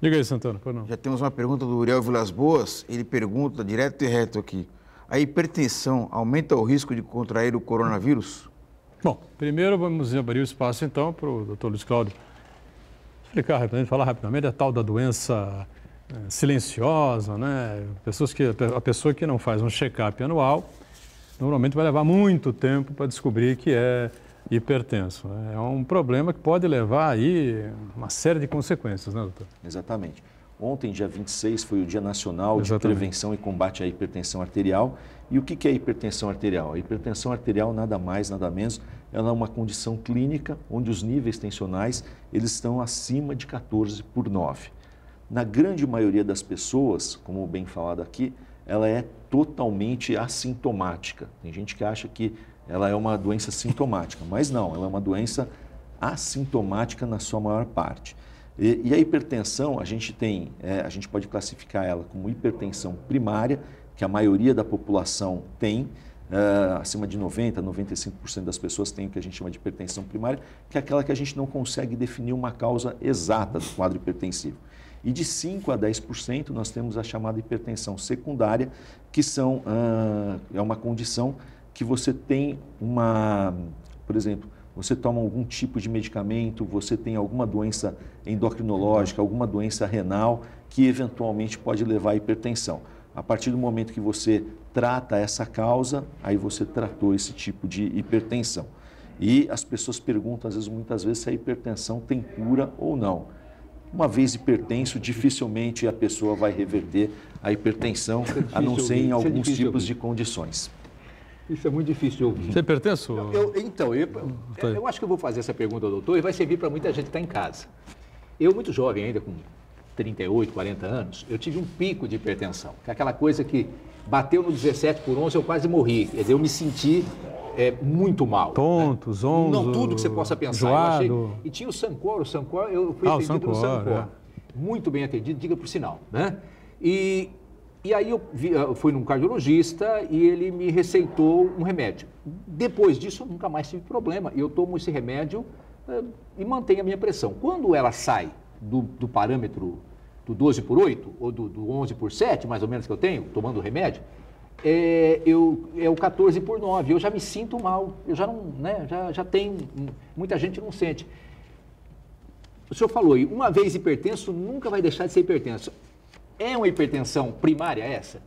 Diga aí, Santana, por não. Já temos uma pergunta do Uriel Vilas Boas. Ele pergunta direto e reto aqui: a hipertensão aumenta o risco de contrair o coronavírus? Bom, primeiro vamos abrir o espaço então para o doutor Luiz Cláudio explicar rapidamente, falar rapidamente a tal da doença silenciosa, né? Pessoas que, a pessoa que não faz um check-up anual normalmente vai levar muito tempo para descobrir que é hipertenso. É um problema que pode levar aí uma série de consequências, né, doutor? Exatamente. Ontem, dia 26, foi o Dia Nacional Exatamente. de Prevenção e Combate à Hipertensão Arterial. E o que é hipertensão arterial? A hipertensão arterial, nada mais, nada menos, ela é uma condição clínica onde os níveis tensionais eles estão acima de 14 por 9 na grande maioria das pessoas, como bem falado aqui, ela é totalmente assintomática. Tem gente que acha que ela é uma doença sintomática, mas não, ela é uma doença assintomática na sua maior parte. E, e a hipertensão, a gente tem, é, a gente pode classificar ela como hipertensão primária, que a maioria da população tem, é, acima de 90, 95% das pessoas têm o que a gente chama de hipertensão primária, que é aquela que a gente não consegue definir uma causa exata do quadro hipertensivo. E de 5 a 10% nós temos a chamada hipertensão secundária, que são, ah, é uma condição que você tem uma, por exemplo, você toma algum tipo de medicamento, você tem alguma doença endocrinológica, alguma doença renal, que eventualmente pode levar à hipertensão. A partir do momento que você trata essa causa, aí você tratou esse tipo de hipertensão. E as pessoas perguntam, às vezes, muitas vezes, se a hipertensão tem cura ou não. Uma vez hipertenso, dificilmente a pessoa vai reverter a hipertensão, é a não ser ouvir. em é alguns é tipos ouvir. de condições. Isso é muito difícil ouvir. Você é pertence? Eu, eu, então, eu, eu, acho que eu vou fazer essa pergunta ao doutor e vai servir para muita gente que está em casa. Eu, muito jovem ainda, com 38, 40 anos, eu tive um pico de hipertensão. Que é aquela coisa que bateu no 17 por 11, eu quase morri. Quer dizer, eu me senti é, muito mal. Né? Tontos, né? Não tudo que você possa pensar. Joado. Eu achei... E tinha o Sancor, o Sancor, eu fui ah, atendido Sancor, no Sancor. É. Muito bem atendido, diga por sinal. Né? E, e aí eu, vi, eu, fui num cardiologista e ele me receitou um remédio. Depois disso, eu nunca mais tive problema. Eu tomo esse remédio eh, e mantenho a minha pressão. Quando ela sai do, do parâmetro do 12 por 8 ou do, do 11 por 7, mais ou menos que eu tenho, tomando o remédio, é, eu, é o 14 por 9, eu já me sinto mal, eu já não, né, já, já tenho, muita gente não sente. O senhor falou aí, uma vez hipertenso, nunca vai deixar de ser hipertenso. É uma hipertensão primária essa?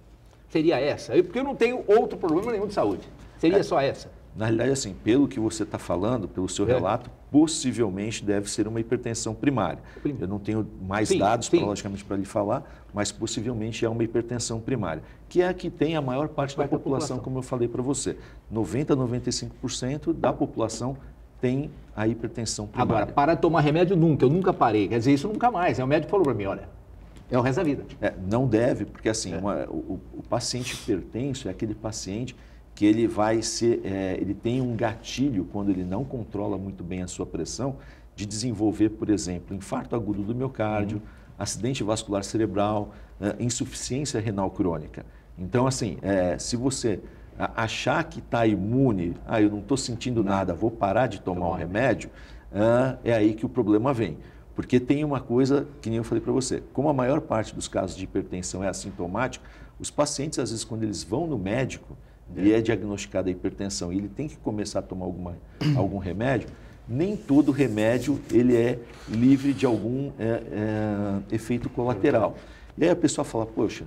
Seria essa? Porque eu não tenho outro problema nenhum de saúde. Seria é, só essa? Na realidade, assim, pelo que você está falando, pelo seu é. relato, possivelmente deve ser uma hipertensão primária. Eu não tenho mais sim, dados, sim. logicamente, para lhe falar, mas possivelmente é uma hipertensão primária, que é a que tem a maior parte da população, população, como eu falei para você. 90% a 95% da população tem a hipertensão primária. Agora, para tomar remédio nunca, eu nunca parei. Quer dizer, isso nunca mais. O médico falou para mim, olha, é o resto da vida. É, não deve, porque assim, é. uma, o, o paciente hipertenso é aquele paciente que ele vai ser, é, ele tem um gatilho quando ele não controla muito bem a sua pressão de desenvolver, por exemplo, infarto agudo do miocárdio, uhum. acidente vascular cerebral, eh, insuficiência renal crônica. Então, assim, é, se você achar que está imune, ah, eu não estou sentindo não. nada, vou parar de tomar o um remédio, ah, é aí que o problema vem. Porque tem uma coisa que nem eu falei para você, como a maior parte dos casos de hipertensão é assintomática, os pacientes, às vezes, quando eles vão no médico, e é diagnosticada a hipertensão e ele tem que começar a tomar alguma, (clears throat) algum remédio, nem todo remédio ele é livre de algum é, é, efeito colateral. E aí a pessoa fala, poxa,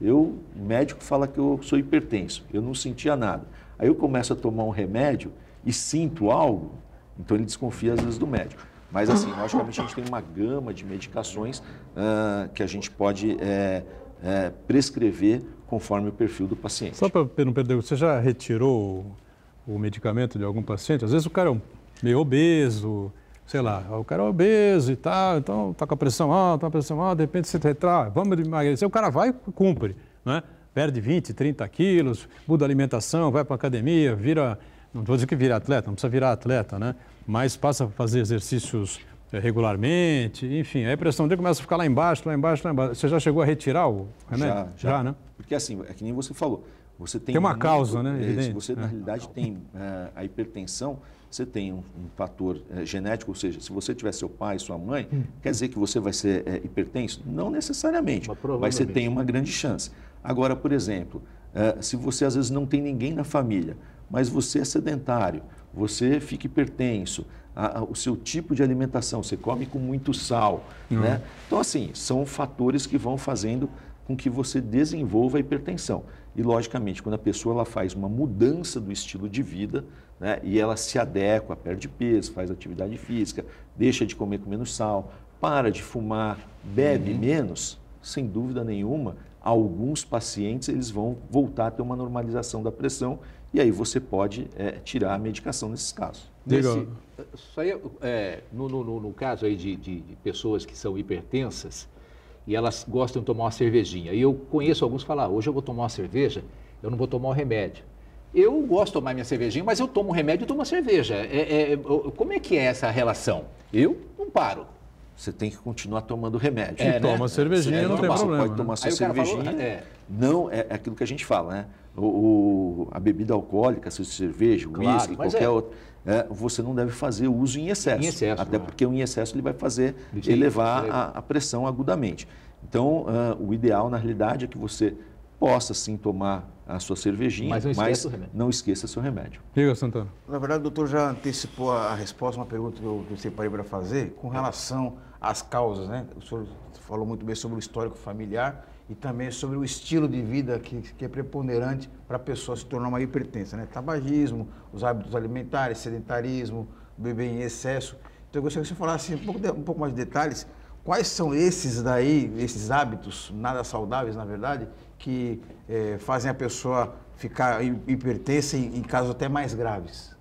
eu, o médico fala que eu sou hipertenso, eu não sentia nada. Aí eu começo a tomar um remédio e sinto algo, então ele desconfia às vezes do médico. Mas assim, (laughs) logicamente a gente tem uma gama de medicações uh, que a gente pode é, é prescrever conforme o perfil do paciente. Só para não perder, você já retirou o medicamento de algum paciente? Às vezes o cara é meio obeso, sei lá, o cara é obeso e tal, então tá com a pressão alta, tá com a pressão alta, de repente você retrai, tá ah, vamos emagrecer, o cara vai e cumpre, né? Perde 20, 30 quilos, muda a alimentação, vai para academia, vira, não vou dizer que vira atleta, não precisa virar atleta, né? Mas passa a fazer exercícios é, regularmente, enfim, aí a pressão dele começa a ficar lá embaixo, lá embaixo, lá embaixo. Você já chegou a retirar o remédio? Já, já. já né? Porque assim, é que nem você falou, você tem... tem uma muito, causa, né? É, evidente. Se você, na é. realidade, tem é, a hipertensão, você tem um, um fator genético, ou seja, se você tiver seu pai, sua mãe, hum. quer dizer que você vai ser hipertenso? Não necessariamente, mas você tem uma grande chance. Agora, por exemplo, se você às vezes não tem ninguém na família, mas você é sedentário, você fica hipertenso, a, a, o seu tipo de alimentação, você come com muito sal, uhum. né? Então, assim, são fatores que vão fazendo com que você desenvolva a hipertensão. E, logicamente, quando a pessoa ela faz uma mudança do estilo de vida, né, e ela se adequa, perde peso, faz atividade física, deixa de comer com menos sal, para de fumar, bebe uhum. menos, sem dúvida nenhuma, alguns pacientes eles vão voltar a ter uma normalização da pressão e aí você pode é, tirar a medicação nesses casos. Nesse, só é, no, no, no, caso aí de, de, de, pessoas que são hipertensas e elas gostam de tomar uma cervejinha. E eu conheço alguns falar, ah, hoje eu vou tomar uma cerveja, eu não vou tomar o um remédio. Eu gosto de tomar minha cervejinha, mas eu tomo um remédio e tomo uma cerveja. É, é, é como é que é essa relação? Eu não paro você tem que continuar tomando remédio. É, e toma né? cervejinha, não tem problema. pode tomar né? sua cervejinha. Falou, é. Não, é, é aquilo que a gente fala, né? O, o a bebida alcoólica, seja cerveja, claro, uísque, qualquer é. é, você não deve fazer uso em excesso. Em excesso até né? porque o em excesso ele vai fazer Sim, elevar a, a, pressão agudamente. Então, uh, o ideal, na realidade, é que você possa sim tomar a sua cervejinha, mas não esqueça, mas não esqueça seu remédio. Diga, Santana. Na verdade, o doutor já antecipou a resposta, uma pergunta que eu, que eu separei para fazer, com relação as causas, né? O senhor falou muito bem sobre o histórico familiar e também sobre o estilo de vida que, que é preponderante para a pessoa se tornar uma hipertensa, né? Tabagismo, os hábitos alimentares, sedentarismo, beber em excesso. Então eu gostaria que você falasse um pouco, de, um pouco mais de detalhes. Quais são esses daí, esses hábitos nada saudáveis, na verdade, que eh, fazem a pessoa ficar hipertensa em, em casos até mais graves?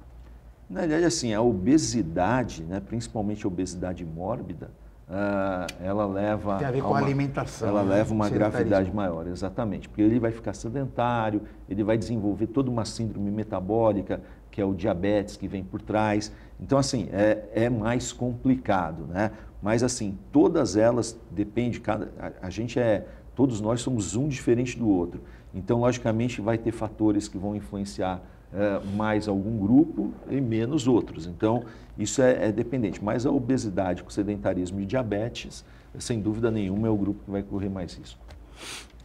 Na verdade, assim, a obesidade, né, principalmente a obesidade mórbida, ah, ela leva. Tem a ver a com uma, a alimentação. Ela né? leva uma gravidade maior, exatamente. Porque ele vai ficar sedentário, ele vai desenvolver toda uma síndrome metabólica, que é o diabetes que vem por trás. Então, assim, é, é mais complicado, né? Mas, assim, todas elas depende, cada, a, a gente é. Todos nós somos um diferente do outro. Então, logicamente, vai ter fatores que vão influenciar é, mais algum grupo e menos outros. Então, isso é, é, dependente. Mas a obesidade com sedentarismo e diabetes, sem dúvida nenhuma, é o grupo que vai correr mais risco.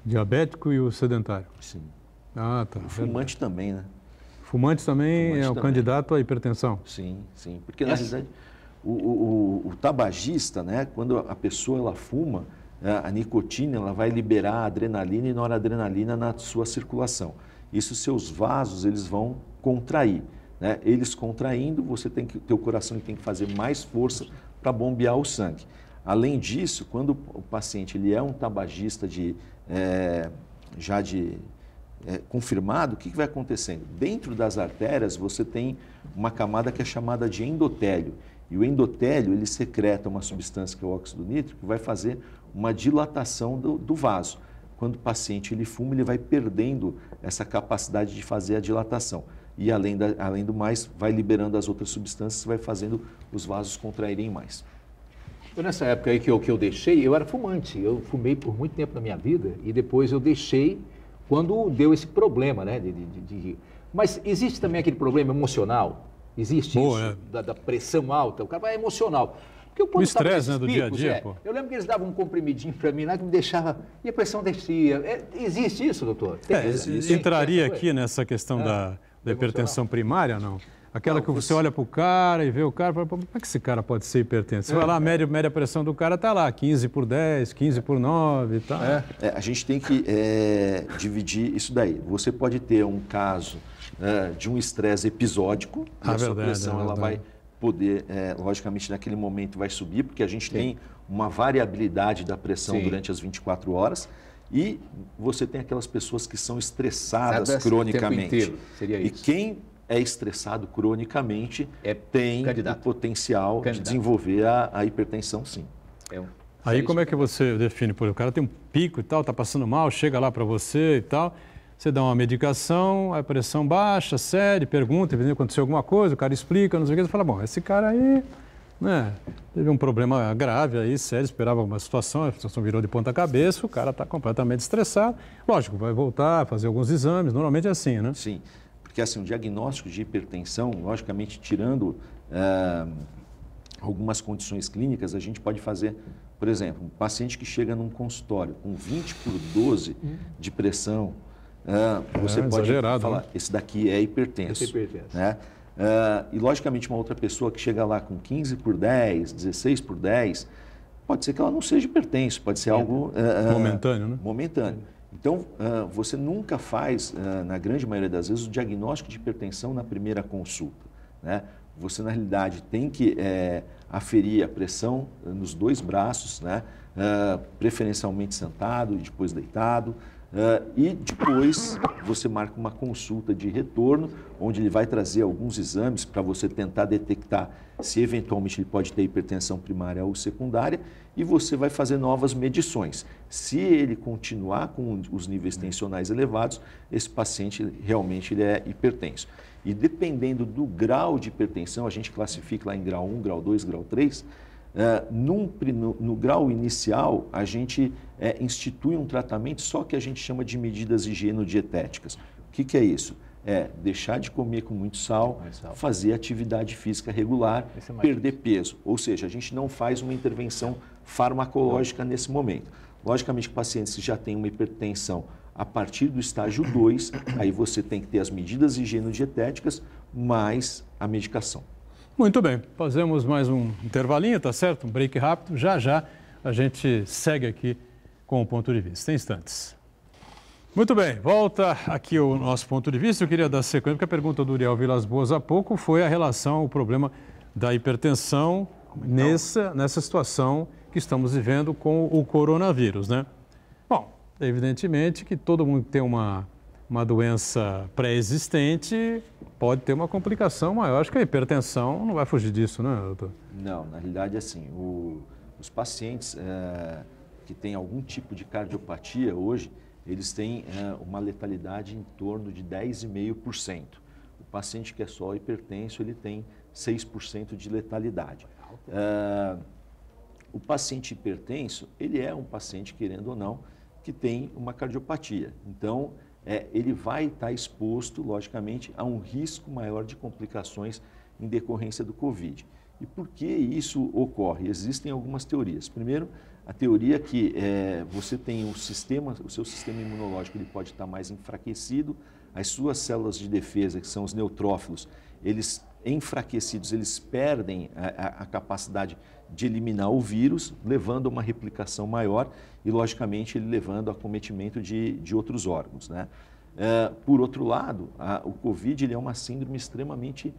Diabético e o sedentário? Sim. Ah, tá. O fumante também, né? Fumante também fumante é o também. candidato à hipertensão? Sim, sim. Porque, na realidade, o, o, o, tabagista, né, quando a pessoa ela fuma, é, a nicotina ela vai liberar adrenalina e noradrenalina na sua circulação isso seus vasos eles vão contrair. Né? Eles contraindo, você tem que, teu coração tem que fazer mais força para bombear o sangue. Além disso, quando o paciente ele é um tabagista de, é, já de é, confirmado, o que, que vai acontecendo? Dentro das artérias, você tem uma camada que é chamada de endotélio. E o endotélio, ele secreta uma substância que é o óxido nítrico, que vai fazer uma dilatação do, do vaso quando o paciente ele fuma, ele vai perdendo essa capacidade de fazer a dilatação. E além, da, além do mais, vai liberando as outras substâncias, vai fazendo os vasos contraírem mais. Eu, nessa época aí que eu, que eu deixei, eu era fumante. Eu fumei por muito tempo na minha vida e depois eu deixei quando deu esse problema, né? De, de, de... Mas existe também aquele problema emocional? Existe Boa, isso, é. da, da, pressão alta. O cara vai emocional. Porque eu, o tá estresse né, do dia a dia, é, pô. Eu lembro que eles davam um comprimidinho para mim lá que me deixava. E a pressão descia. É, existe isso, doutor? é, existe. Entraria aqui nessa questão é. da, da hipertensão primária, não? Aquela não, que você olha para o cara e vê o cara e fala, como é que esse cara pode ser hipertenso? Você vai é. lá, média, média pressão do cara está lá, 15 por 10, 15 por 9 e tá. tal. É, é. a gente tem que dividir isso daí. Você pode ter um caso né, de um estresse episódico, ah, a verdade, sua pressão ela vai poder, é, logicamente, naquele momento vai subir, porque a gente Sim. tem uma variabilidade da pressão Sim. durante as 24 horas. E você tem aquelas pessoas que são estressadas cronicamente. Seria isso. E quem é estressado cronicamente é tem candidato. o potencial candidato. de desenvolver a, a hipertensão, sim. É um... Aí é como é que você define? Por o cara tem um pico e tal, tá passando mal, chega lá para você e tal. Você dá uma medicação, a pressão baixa, cede, pergunta, aconteceu alguma coisa, o cara explica, não sei o que, você fala, bom, esse cara aí né? Teve um problema grave aí, sério, esperava uma situação, a situação virou de ponta cabeça, o cara está completamente estressado. Lógico, vai voltar, fazer alguns exames, normalmente é assim, né? Sim, porque assim, um diagnóstico de hipertensão, logicamente, tirando eh, algumas condições clínicas, a gente pode fazer, por exemplo, um paciente que chega num consultório com 20 por 12 hum. de pressão, você é, pode falar, né? esse daqui é hipertenso. Esse é hipertenso. Né? e, logicamente, uma outra pessoa que chega lá com 15 por 10, 16 por 10, pode ser que ela não seja hipertenso, pode ser é, algo... momentâneo, né? Momentâneo. Então, você nunca faz, na grande maioria das vezes, o diagnóstico de hipertensão na primeira consulta. Né? Você, na realidade, tem que é, aferir a pressão nos dois braços, né? preferencialmente sentado e depois deitado, Uh, e depois você marca uma consulta de retorno, onde ele vai trazer alguns exames para você tentar detectar se eventualmente ele pode ter hipertensão primária ou secundária, e você vai fazer novas medições. Se ele continuar com os níveis tensionais elevados, esse paciente realmente ele é hipertenso. E dependendo do grau de hipertensão, a gente classifica lá em grau 1, grau 2, grau 3, é, num, no, no, grau inicial, a gente é, institui um tratamento só que a gente chama de medidas higieno-dietéticas. O que, que, é isso? É deixar de comer com muito sal, sal. fazer atividade física regular, é perder difícil. peso. Ou seja, a gente não faz uma intervenção farmacológica não. nesse momento. Logicamente, pacientes que já têm uma hipertensão a partir do estágio 2, aí você tem que ter as medidas higieno-dietéticas mais a medicação. Muito bem, fazemos mais um intervalinho, tá certo? Um break rápido. Já já a gente segue aqui com o ponto de vista. Tem instantes. Muito bem, volta aqui o nosso ponto de vista. Eu queria dar sequência, porque a pergunta do Uriel Vilas Boas há pouco foi a relação, ao problema da hipertensão nessa, nessa situação que estamos vivendo com o coronavírus, né? Bom, evidentemente que todo mundo tem uma uma doença pré-existente pode ter uma complicação maior. Acho que a hipertensão não vai fugir disso, né, doutor? Não, na realidade, é assim, o, os pacientes é, que têm algum tipo de cardiopatia hoje, eles têm é, uma letalidade em torno de 10,5%. O paciente que é só hipertenso, ele tem 6% de letalidade. É, o paciente hipertenso, ele é um paciente, querendo ou não, que tem uma cardiopatia. Então, é, ele vai estar exposto, logicamente, a um risco maior de complicações em decorrência do Covid. E por que isso ocorre? Existem algumas teorias. Primeiro, a teoria que é, você tem o sistema, o seu sistema imunológico ele pode estar mais enfraquecido, as suas células de defesa, que são os neutrófilos, eles enfraquecidos, eles perdem a, a, capacidade de eliminar o vírus, levando a uma replicação maior e, logicamente, ele levando a cometimento de, de outros órgãos. Né? É, por outro lado, a, o Covid ele é uma síndrome extremamente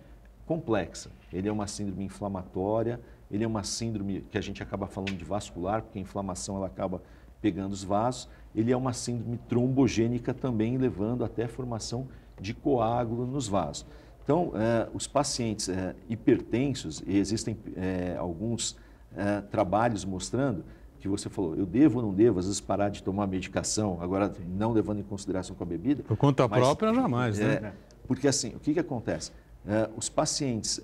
complexa. Ele é uma síndrome inflamatória, ele é uma síndrome que a gente acaba falando de vascular, porque a inflamação ela acaba pegando os vasos. Ele é uma síndrome trombogênica também, levando até a formação de coágulo nos vasos. Então, eh, os pacientes eh, hipertensos, e existem eh, alguns trabalhos mostrando que você falou, eu devo ou não devo, às vezes parar de tomar medicação, agora não levando em consideração com a bebida. Por conta mas, própria, jamais, né? Porque assim, o que, que acontece? os pacientes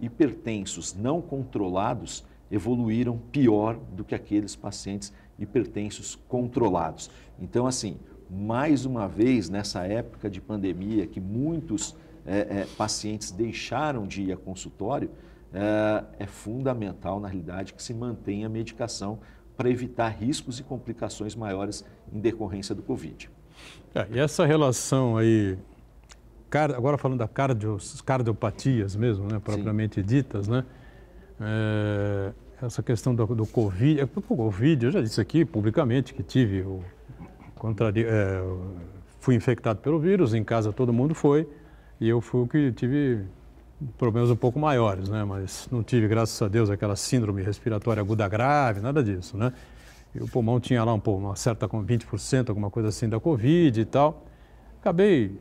hipertensos não controlados evoluíram pior do que aqueles pacientes hipertensos controlados. Então, assim, mais uma vez, nessa época de pandemia, que muitos é, é, pacientes deixaram de ir a consultório, é, é fundamental, na realidade, que se mantenha a medicação para evitar riscos e complicações maiores em decorrência do Covid. É, e essa relação aí, agora falando das cardio, cardiopatias mesmo, né, propriamente Sim. ditas, né? É, essa questão do, do Covid, o é, Covid, eu já disse aqui publicamente que tive o, é, fui infectado pelo vírus, em casa todo mundo foi, e eu fui o que tive problemas um pouco maiores, né? Mas não tive, graças a Deus, aquela síndrome respiratória aguda grave, nada disso, né? E o pulmão tinha lá um pouco, uma certa 20%, alguma coisa assim da Covid e tal. Acabei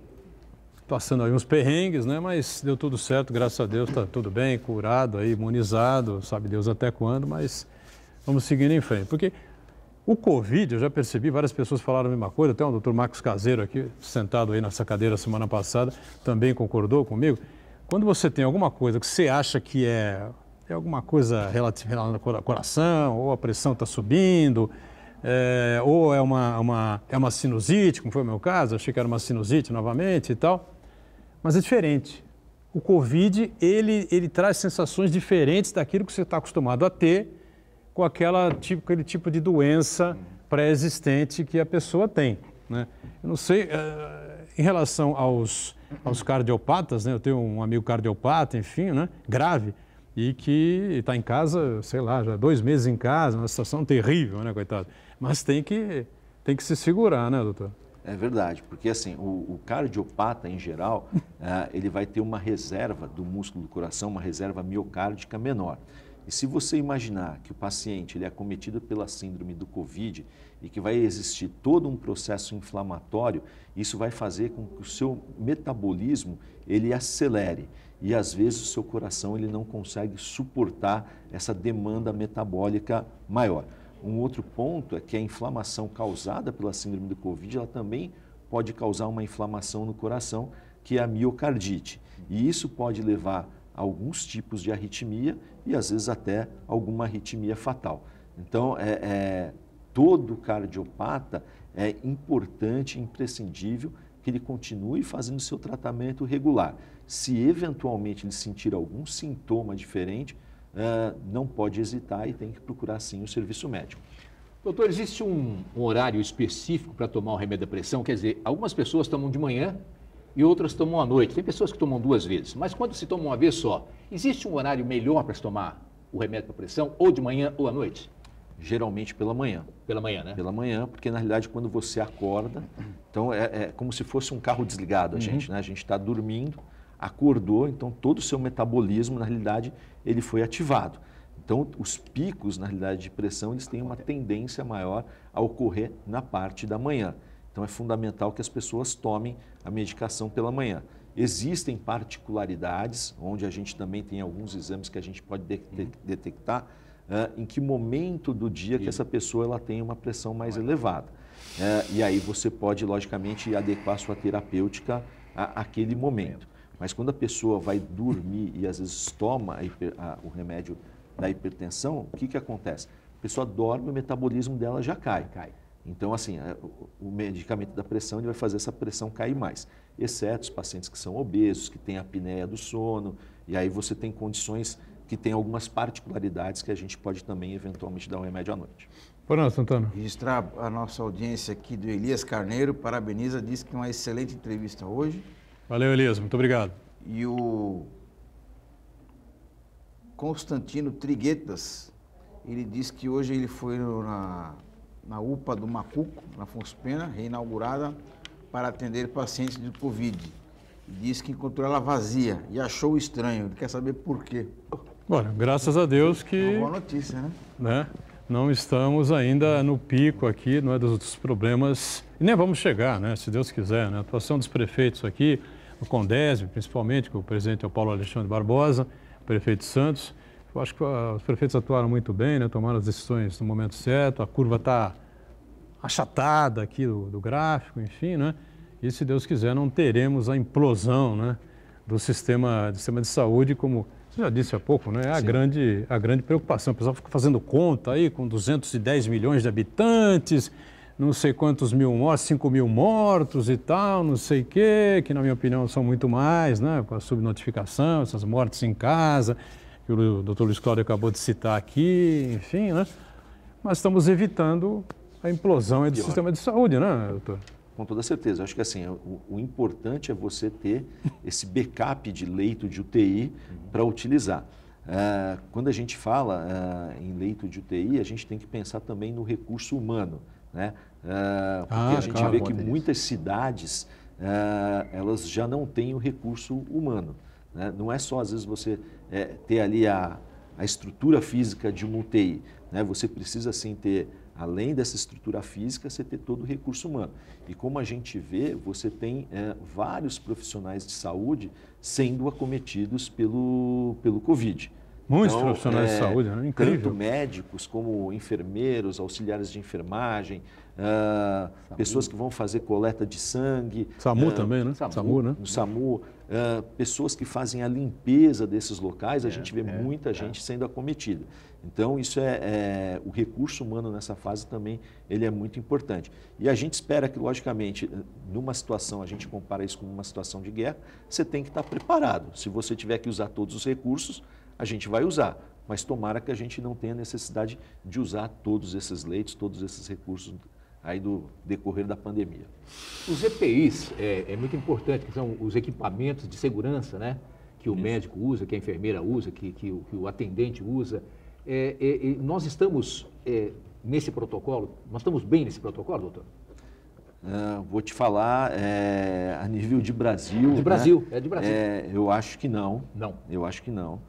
passando aí uns perrengues, né? Mas deu tudo certo, graças a Deus, tá tudo bem, curado aí, imunizado, sabe Deus até quando, mas vamos seguindo em frente. Porque o Covid, eu já percebi, várias pessoas falaram a mesma coisa, até o doutor Marcos Caseiro aqui, sentado aí nessa cadeira semana passada, também concordou comigo. Quando você tem alguma coisa que você acha que é, é alguma coisa relacionada ao coração, ou a pressão está subindo, é, ou é uma, uma, é uma sinusite, como foi o meu caso, achei que era uma sinusite novamente e tal, mas é diferente. O Covid, ele, ele traz sensações diferentes daquilo que você está acostumado a ter, com aquela tipo, aquele tipo de doença pré-existente que a pessoa tem. Né? Eu não sei, eh, em relação aos, aos cardiopatas, né? eu tenho um amigo cardiopata, enfim, né? grave, e que está em casa, sei lá, já dois meses em casa, uma situação terrível, né, coitado? Mas tem que, tem que se segurar, né, doutor? É verdade, porque assim, o, o cardiopata em geral, uh, (laughs) ele vai ter uma reserva do músculo do coração, uma reserva miocárdica menor. E se você imaginar que o paciente ele é acometido pela síndrome do COVID e que vai existir todo um processo inflamatório, isso vai fazer com que o seu metabolismo ele acelere e às vezes o seu coração ele não consegue suportar essa demanda metabólica maior. Um outro ponto é que a inflamação causada pela síndrome do COVID, ela também pode causar uma inflamação no coração, que é a miocardite. E isso pode levar alguns tipos de arritmia e às vezes até alguma arritmia fatal. Então, é, é, todo cardiopata é importante, imprescindível que ele continue fazendo seu tratamento regular. Se eventualmente ele sentir algum sintoma diferente, uh, não pode hesitar e tem que procurar sim o serviço médico. Doutor, existe um, um horário específico para tomar o remédio da pressão? Quer dizer, algumas pessoas tomam de manhã, e outras tomam à noite. Tem pessoas que tomam duas vezes, mas quando se toma uma vez só, existe um horário melhor para se tomar o remédio para pressão, ou de manhã ou à noite? Geralmente pela manhã. Pela manhã, né? Pela manhã, porque na realidade quando você acorda, então é, é como se fosse um carro desligado a uhum. gente, né? A gente está dormindo, acordou, então todo o seu metabolismo, na realidade, ele foi ativado. Então, os picos, na realidade, de pressão, eles têm uma tendência maior a ocorrer na parte da manhã. Então é fundamental que as pessoas tomem a medicação pela manhã. Existem particularidades, onde a gente também tem alguns exames que a gente pode de uhum. detectar, uh, em que momento do dia que essa pessoa ela tem uma pressão mais elevada. Uh, e aí você pode, logicamente, adequar sua terapêutica àquele momento. Mas quando a pessoa vai dormir e às vezes toma a hiper, a, o remédio da hipertensão, o que, que acontece? A pessoa dorme, o metabolismo dela já cai. cai. Então, assim, é, o medicamento da pressão ele vai fazer essa pressão cair mais, exceto os pacientes que são obesos, que têm apneia do sono, e aí você tem condições que têm algumas particularidades que a gente pode também eventualmente dar um remédio à noite. Por nós, Santana. Registrar a nossa audiência aqui do Elias Carneiro, parabeniza, diz que uma excelente entrevista hoje. Valeu, Elias, muito obrigado. E o Constantino Triguetas, ele diz que hoje ele foi na na UPA do Macuco, na Pena, reinaugurada para atender pacientes de Covid. Diz que encontrou ela vazia e achou estranho. Ele quer saber por quê. Bom, graças a Deus que... Uma boa notícia, né? né? Não estamos ainda no pico aqui, não é dos outros problemas. E nem vamos chegar, né? Se Deus quiser, né? A atuação dos prefeitos aqui, o Condésio, principalmente, que o presidente é o Paulo Alexandre Barbosa, prefeito Santos, eu acho que ah, os prefeitos atuaram muito bem, né? tomaram as decisões no momento certo, a curva está achatada aqui do, do, gráfico, enfim, né? E se Deus quiser, não teremos a implosão né? do sistema, do sistema de saúde, como você já disse há pouco, né? É a grande, a grande preocupação. O pessoal fica fazendo conta aí com 210 milhões de habitantes, não sei quantos mil mortos, 5 mil mortos e tal, não sei o quê, que na minha opinião são muito mais, né? Com a subnotificação, essas mortes em casa que o doutor Luiz Cláudio acabou de citar aqui, enfim, né? Mas estamos evitando a implosão do sistema de saúde, né, doutor? Com toda certeza. Acho que assim, é, o, o importante é você ter (laughs) esse backup de leito de UTI uhum. para utilizar. Uh, quando a gente fala uh, em leito de UTI, a gente tem que pensar também no recurso humano. Né? Uh, porque ah, a gente claro, vê que muitas cidades elas já não têm o recurso humano. Né? Não é só, às vezes, você é, ter ali a, a estrutura física de um UTI. Né? Você precisa sim ter, além dessa estrutura física, você ter todo o recurso humano. E como a gente vê, você tem é, vários profissionais de saúde sendo acometidos pelo, pelo Covid. Muitos então, profissionais é, de saúde, né? Incrível. Tanto médicos como enfermeiros, auxiliares de enfermagem, uh, pessoas que vão fazer coleta de sangue. SAMU uh, também, né? SAMU, SAMU né? No SAMU, ah, pessoas que fazem a limpeza desses locais, a é, gente vê é, muita é. gente sendo acometida. Então, isso é, é, o recurso humano nessa fase também ele é muito importante. E a gente espera que, logicamente, numa situação, a gente compara isso com uma situação de guerra, você tem que estar preparado. Se você tiver que usar todos os recursos, a gente vai usar mas tomara que a gente não tenha necessidade de usar todos esses leitos, todos esses recursos aí do decorrer da pandemia. Os EPIs é, é muito importante, que são os equipamentos de segurança, né? Que o Isso. médico usa, que a enfermeira usa, que, que, o, que o atendente usa. É, é, é nós estamos é, nesse protocolo, nós estamos bem nesse protocolo, doutor? Uh, vou te falar é, a nível de Brasil. De né? Brasil, né? é de Brasil. É, eu acho que não. Não. Eu acho que não.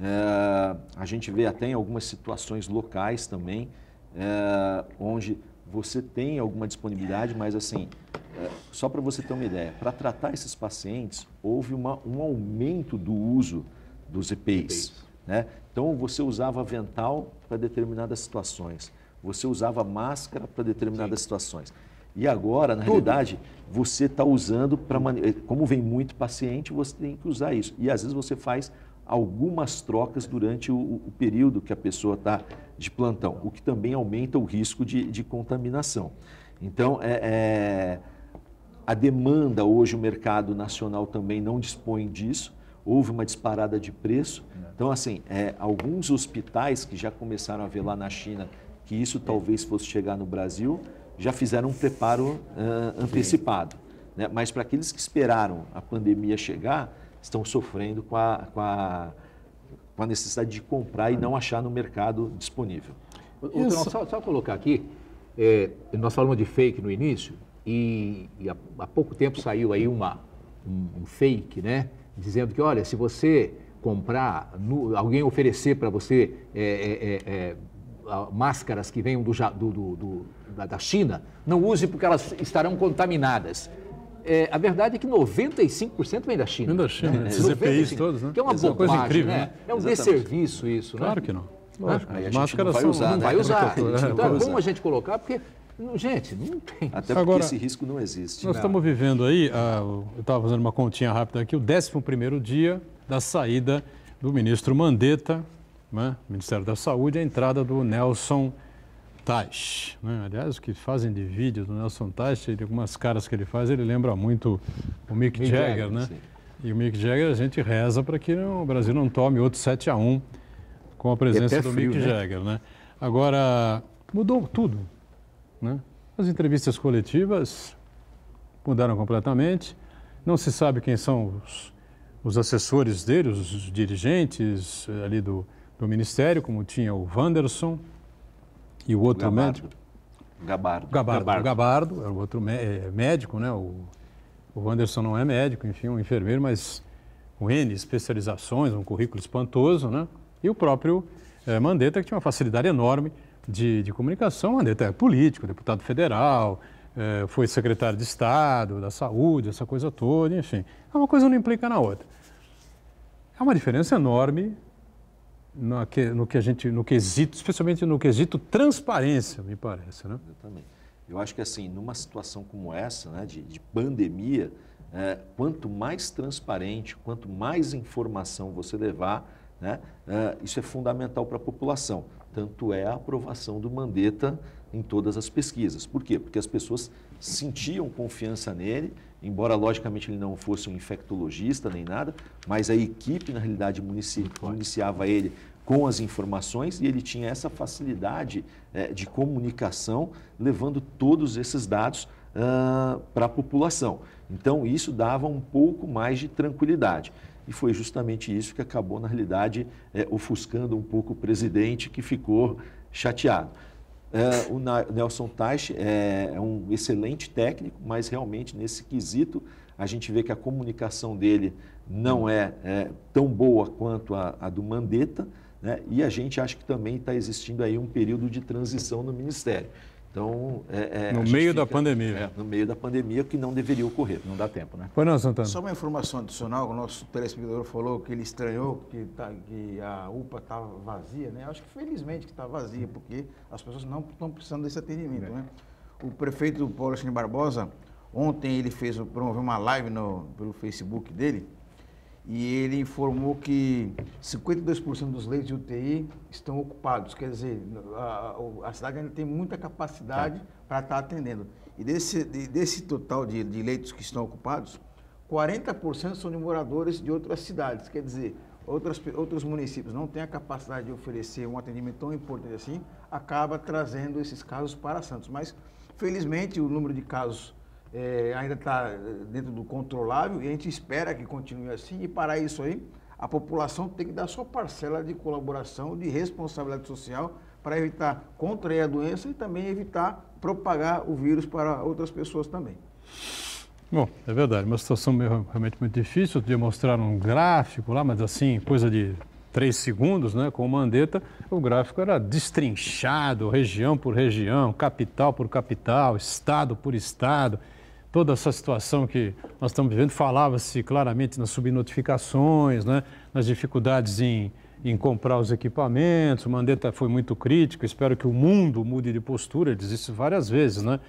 É, a gente vê até em algumas situações locais também, é, onde você tem alguma disponibilidade, mas assim, eh, só para você ter uma ideia, para tratar esses pacientes, houve uma, um aumento do uso dos EPIs. Né? Então, você usava avental para determinadas situações, você usava máscara para determinadas Sim. situações. E agora, na Tudo. realidade, você está usando para. Como vem muito paciente, você tem que usar isso. E às vezes você faz algumas trocas durante o, o período que a pessoa está de plantão, o que também aumenta o risco de, de contaminação. Então, é, é, a demanda hoje, o mercado nacional também não dispõe disso, houve uma disparada de preço. Então, assim, é, alguns hospitais que já começaram a ver lá na China que isso talvez fosse chegar no Brasil, já fizeram um preparo uh, antecipado. Né? Mas para aqueles que esperaram a pandemia chegar, estão sofrendo com a, com a, com a necessidade de comprar e não achar no mercado disponível. Então, só, só, colocar aqui, é, nós falamos de fake no início e, e há, há, pouco tempo saiu aí uma, um, um, fake, né? Dizendo que, olha, se você comprar, no, alguém oferecer para você é, é, é, é máscaras que venham do, do, do, da China, não use porque elas estarão contaminadas. É, a verdade é que 95% vem da China. Vem da China, né? esses EPIs todos, né? Que é uma, bobagem, coisa incrível, né? né? É um Exatamente. desserviço isso, claro né? Claro que não. Lógico, as máscaras né? vai usar, não vai usar. Vai usar. Então é bom a gente colocar, porque Gente, não tem. Até porque Agora, esse risco não existe. Nós não. estamos vivendo aí, ah, eu estava fazendo uma continha rápida aqui, o 11 dia da saída do ministro Mandetta, né, Ministério da Saúde, a entrada do Nelson Tais. Né? Aliás, o que fazem de vídeo do Nelson Tais, de algumas caras que ele faz, ele lembra muito o Mick, Mick Jagger, Jagger, né? Sim. E o Mick Jagger, a gente reza para que o Brasil não tome outro 7 a 1 com a presença é do Mick né? Jagger, né? Agora, mudou tudo, né? As entrevistas coletivas mudaram completamente. Não se sabe quem são os, os assessores dele, os dirigentes eh, ali do, do Ministério, como tinha o Wanderson, e o outro médico? Gabardo. Gabardo. Gabardo. Gabardo é o outro é, é, médico, né? O, o Anderson não é médico, enfim, um enfermeiro, mas com N especializações, um currículo espantoso, né? E o próprio é, Mandetta, que tinha uma facilidade enorme de, de comunicação. Mandetta é político, deputado federal, é, foi secretário de Estado, da Saúde, essa coisa toda, enfim. Uma coisa não implica na outra. é uma diferença enorme no que, no que a gente, no quesito, especialmente no quesito transparência, me parece, né? Eu também. Eu acho que assim, numa situação como essa, né, de, de pandemia, é, quanto mais transparente, quanto mais informação você levar, né, é, isso é fundamental para a população. Tanto é a aprovação do Mandetta em todas as pesquisas. Por quê? Porque as pessoas sentiam confiança nele embora logicamente ele não fosse um infectologista nem nada, mas a equipe na realidade municiava ele com as informações e ele tinha essa facilidade é, de comunicação, levando todos esses dados uh, para a população. Então isso dava um pouco mais de tranquilidade. E foi justamente isso que acabou, na realidade, é, ofuscando um pouco o presidente, que ficou chateado. É, o Nelson Teich é, é um excelente técnico, mas realmente nesse quesito a gente vê que a comunicação dele não é, é tão boa quanto a, a do Mandetta, né? e a gente acha que também está existindo aí um período de transição no Ministério. Então, é, é, no meio da pandemia. É, né? no meio da pandemia, que não deveria ocorrer. Não dá tempo, né? Foi não, Santana. Só uma informação adicional, o nosso telespectador falou que ele estranhou que, tá, que a UPA estava tá vazia, né? Acho que felizmente que está vazia, porque as pessoas não estão precisando desse atendimento, é. né? O prefeito Paulo Cine Barbosa, ontem ele fez, promoveu uma live no, pelo Facebook dele, e ele informou que 52% dos leitos de UTI estão ocupados. Quer dizer, a, a cidade ainda tem muita capacidade tá. para estar tá atendendo. E desse, desse total de, de leitos que estão ocupados, 40% são de moradores de outras cidades. Quer dizer, outras, outros municípios não têm a capacidade de oferecer um atendimento tão importante assim, acaba trazendo esses casos para Santos. Mas, felizmente, o número de casos é, ainda está eh, dentro do controlável e a gente espera que continue assim. E para isso aí, a população tem que dar sua parcela de colaboração, de responsabilidade social para evitar contrair a doença e também evitar propagar o vírus para outras pessoas também. Bom, é verdade, uma situação realmente muito difícil. Eu podia mostrar um gráfico lá, mas assim, coisa de três segundos, né, com o Mandetta, o gráfico era destrinchado, região por região, capital por capital, estado por estado toda essa situação que nós estamos vivendo, falava-se claramente nas subnotificações, né? nas dificuldades em, em comprar os equipamentos. O Mandetta foi muito crítico, espero que o mundo mude de postura, ele diz isso várias vezes, né?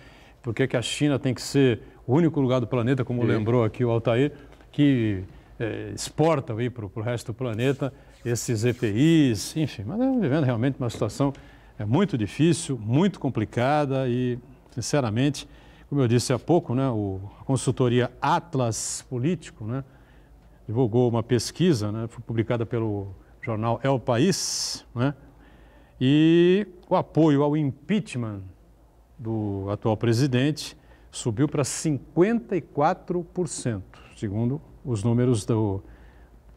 Por que a China tem que ser o único lugar do planeta, como e... lembrou aqui o Altair, que é, exporta para o resto do planeta esses EPIs, enfim. Mas estamos vivendo realmente uma situação é, muito difícil, muito complicada e, sinceramente, como eu disse há pouco, né, o, a consultoria Atlas Político né, divulgou uma pesquisa, né, publicada pelo jornal El País, né, e o apoio ao impeachment do atual presidente subiu para 54%, segundo os números do,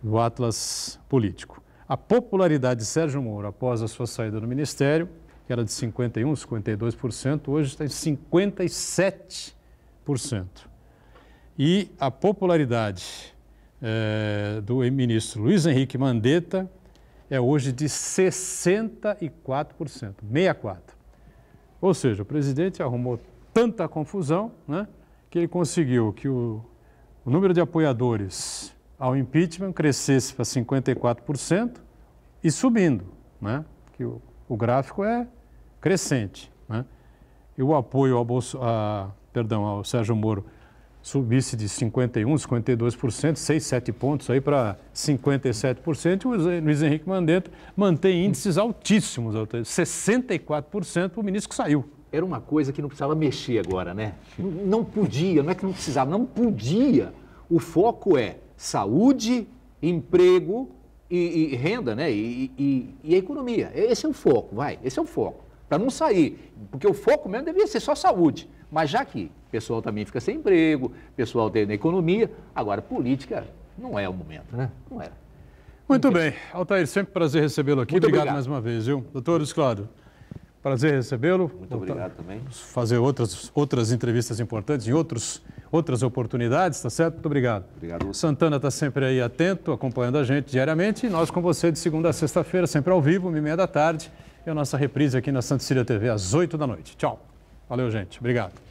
do Atlas Político. A popularidade de Sérgio Moro após a sua saída do ministério que era de 51%, 52%, hoje está em 57%. E a popularidade é, do ministro Luiz Henrique Mandetta é hoje de 64%, 64%. Ou seja, o presidente arrumou tanta confusão né, que ele conseguiu que o, o número de apoiadores ao impeachment crescesse para 54% e subindo, né, que o, o gráfico é crescente, né? e o apoio ao, Bolso, a, perdão, ao Sérgio Moro subisse de 51%, 52%, 6, 7 pontos aí para 57%, o Luiz Henrique Mandetta mantém índices altíssimos, 64% para o ministro que saiu. Era uma coisa que não precisava mexer agora, né? Não podia, não é que não precisava, não podia. O foco é saúde, emprego e, e renda, né? E, e, e a economia. Esse é o foco, vai, esse é o foco para não sair, porque o foco mesmo deveria ser só saúde. Mas já que o pessoal também fica sem emprego, o pessoal tem na economia, agora política não é o momento, né? Não era. Muito bem. Altair, sempre prazer recebê-lo aqui. Obrigado, obrigado, mais uma vez, viu? Doutores, claro, prazer recebê-lo. Muito obrigado também. Fazer outras, outras entrevistas importantes em outros, outras oportunidades, tá certo? Muito obrigado. Obrigado. Santana está sempre aí atento, acompanhando a gente diariamente. E nós com você de segunda a sexta-feira, sempre ao vivo, meia da tarde. E a nossa reprise aqui na Santa Cecília TV às 8 da noite. Tchau. Valeu, gente. Obrigado.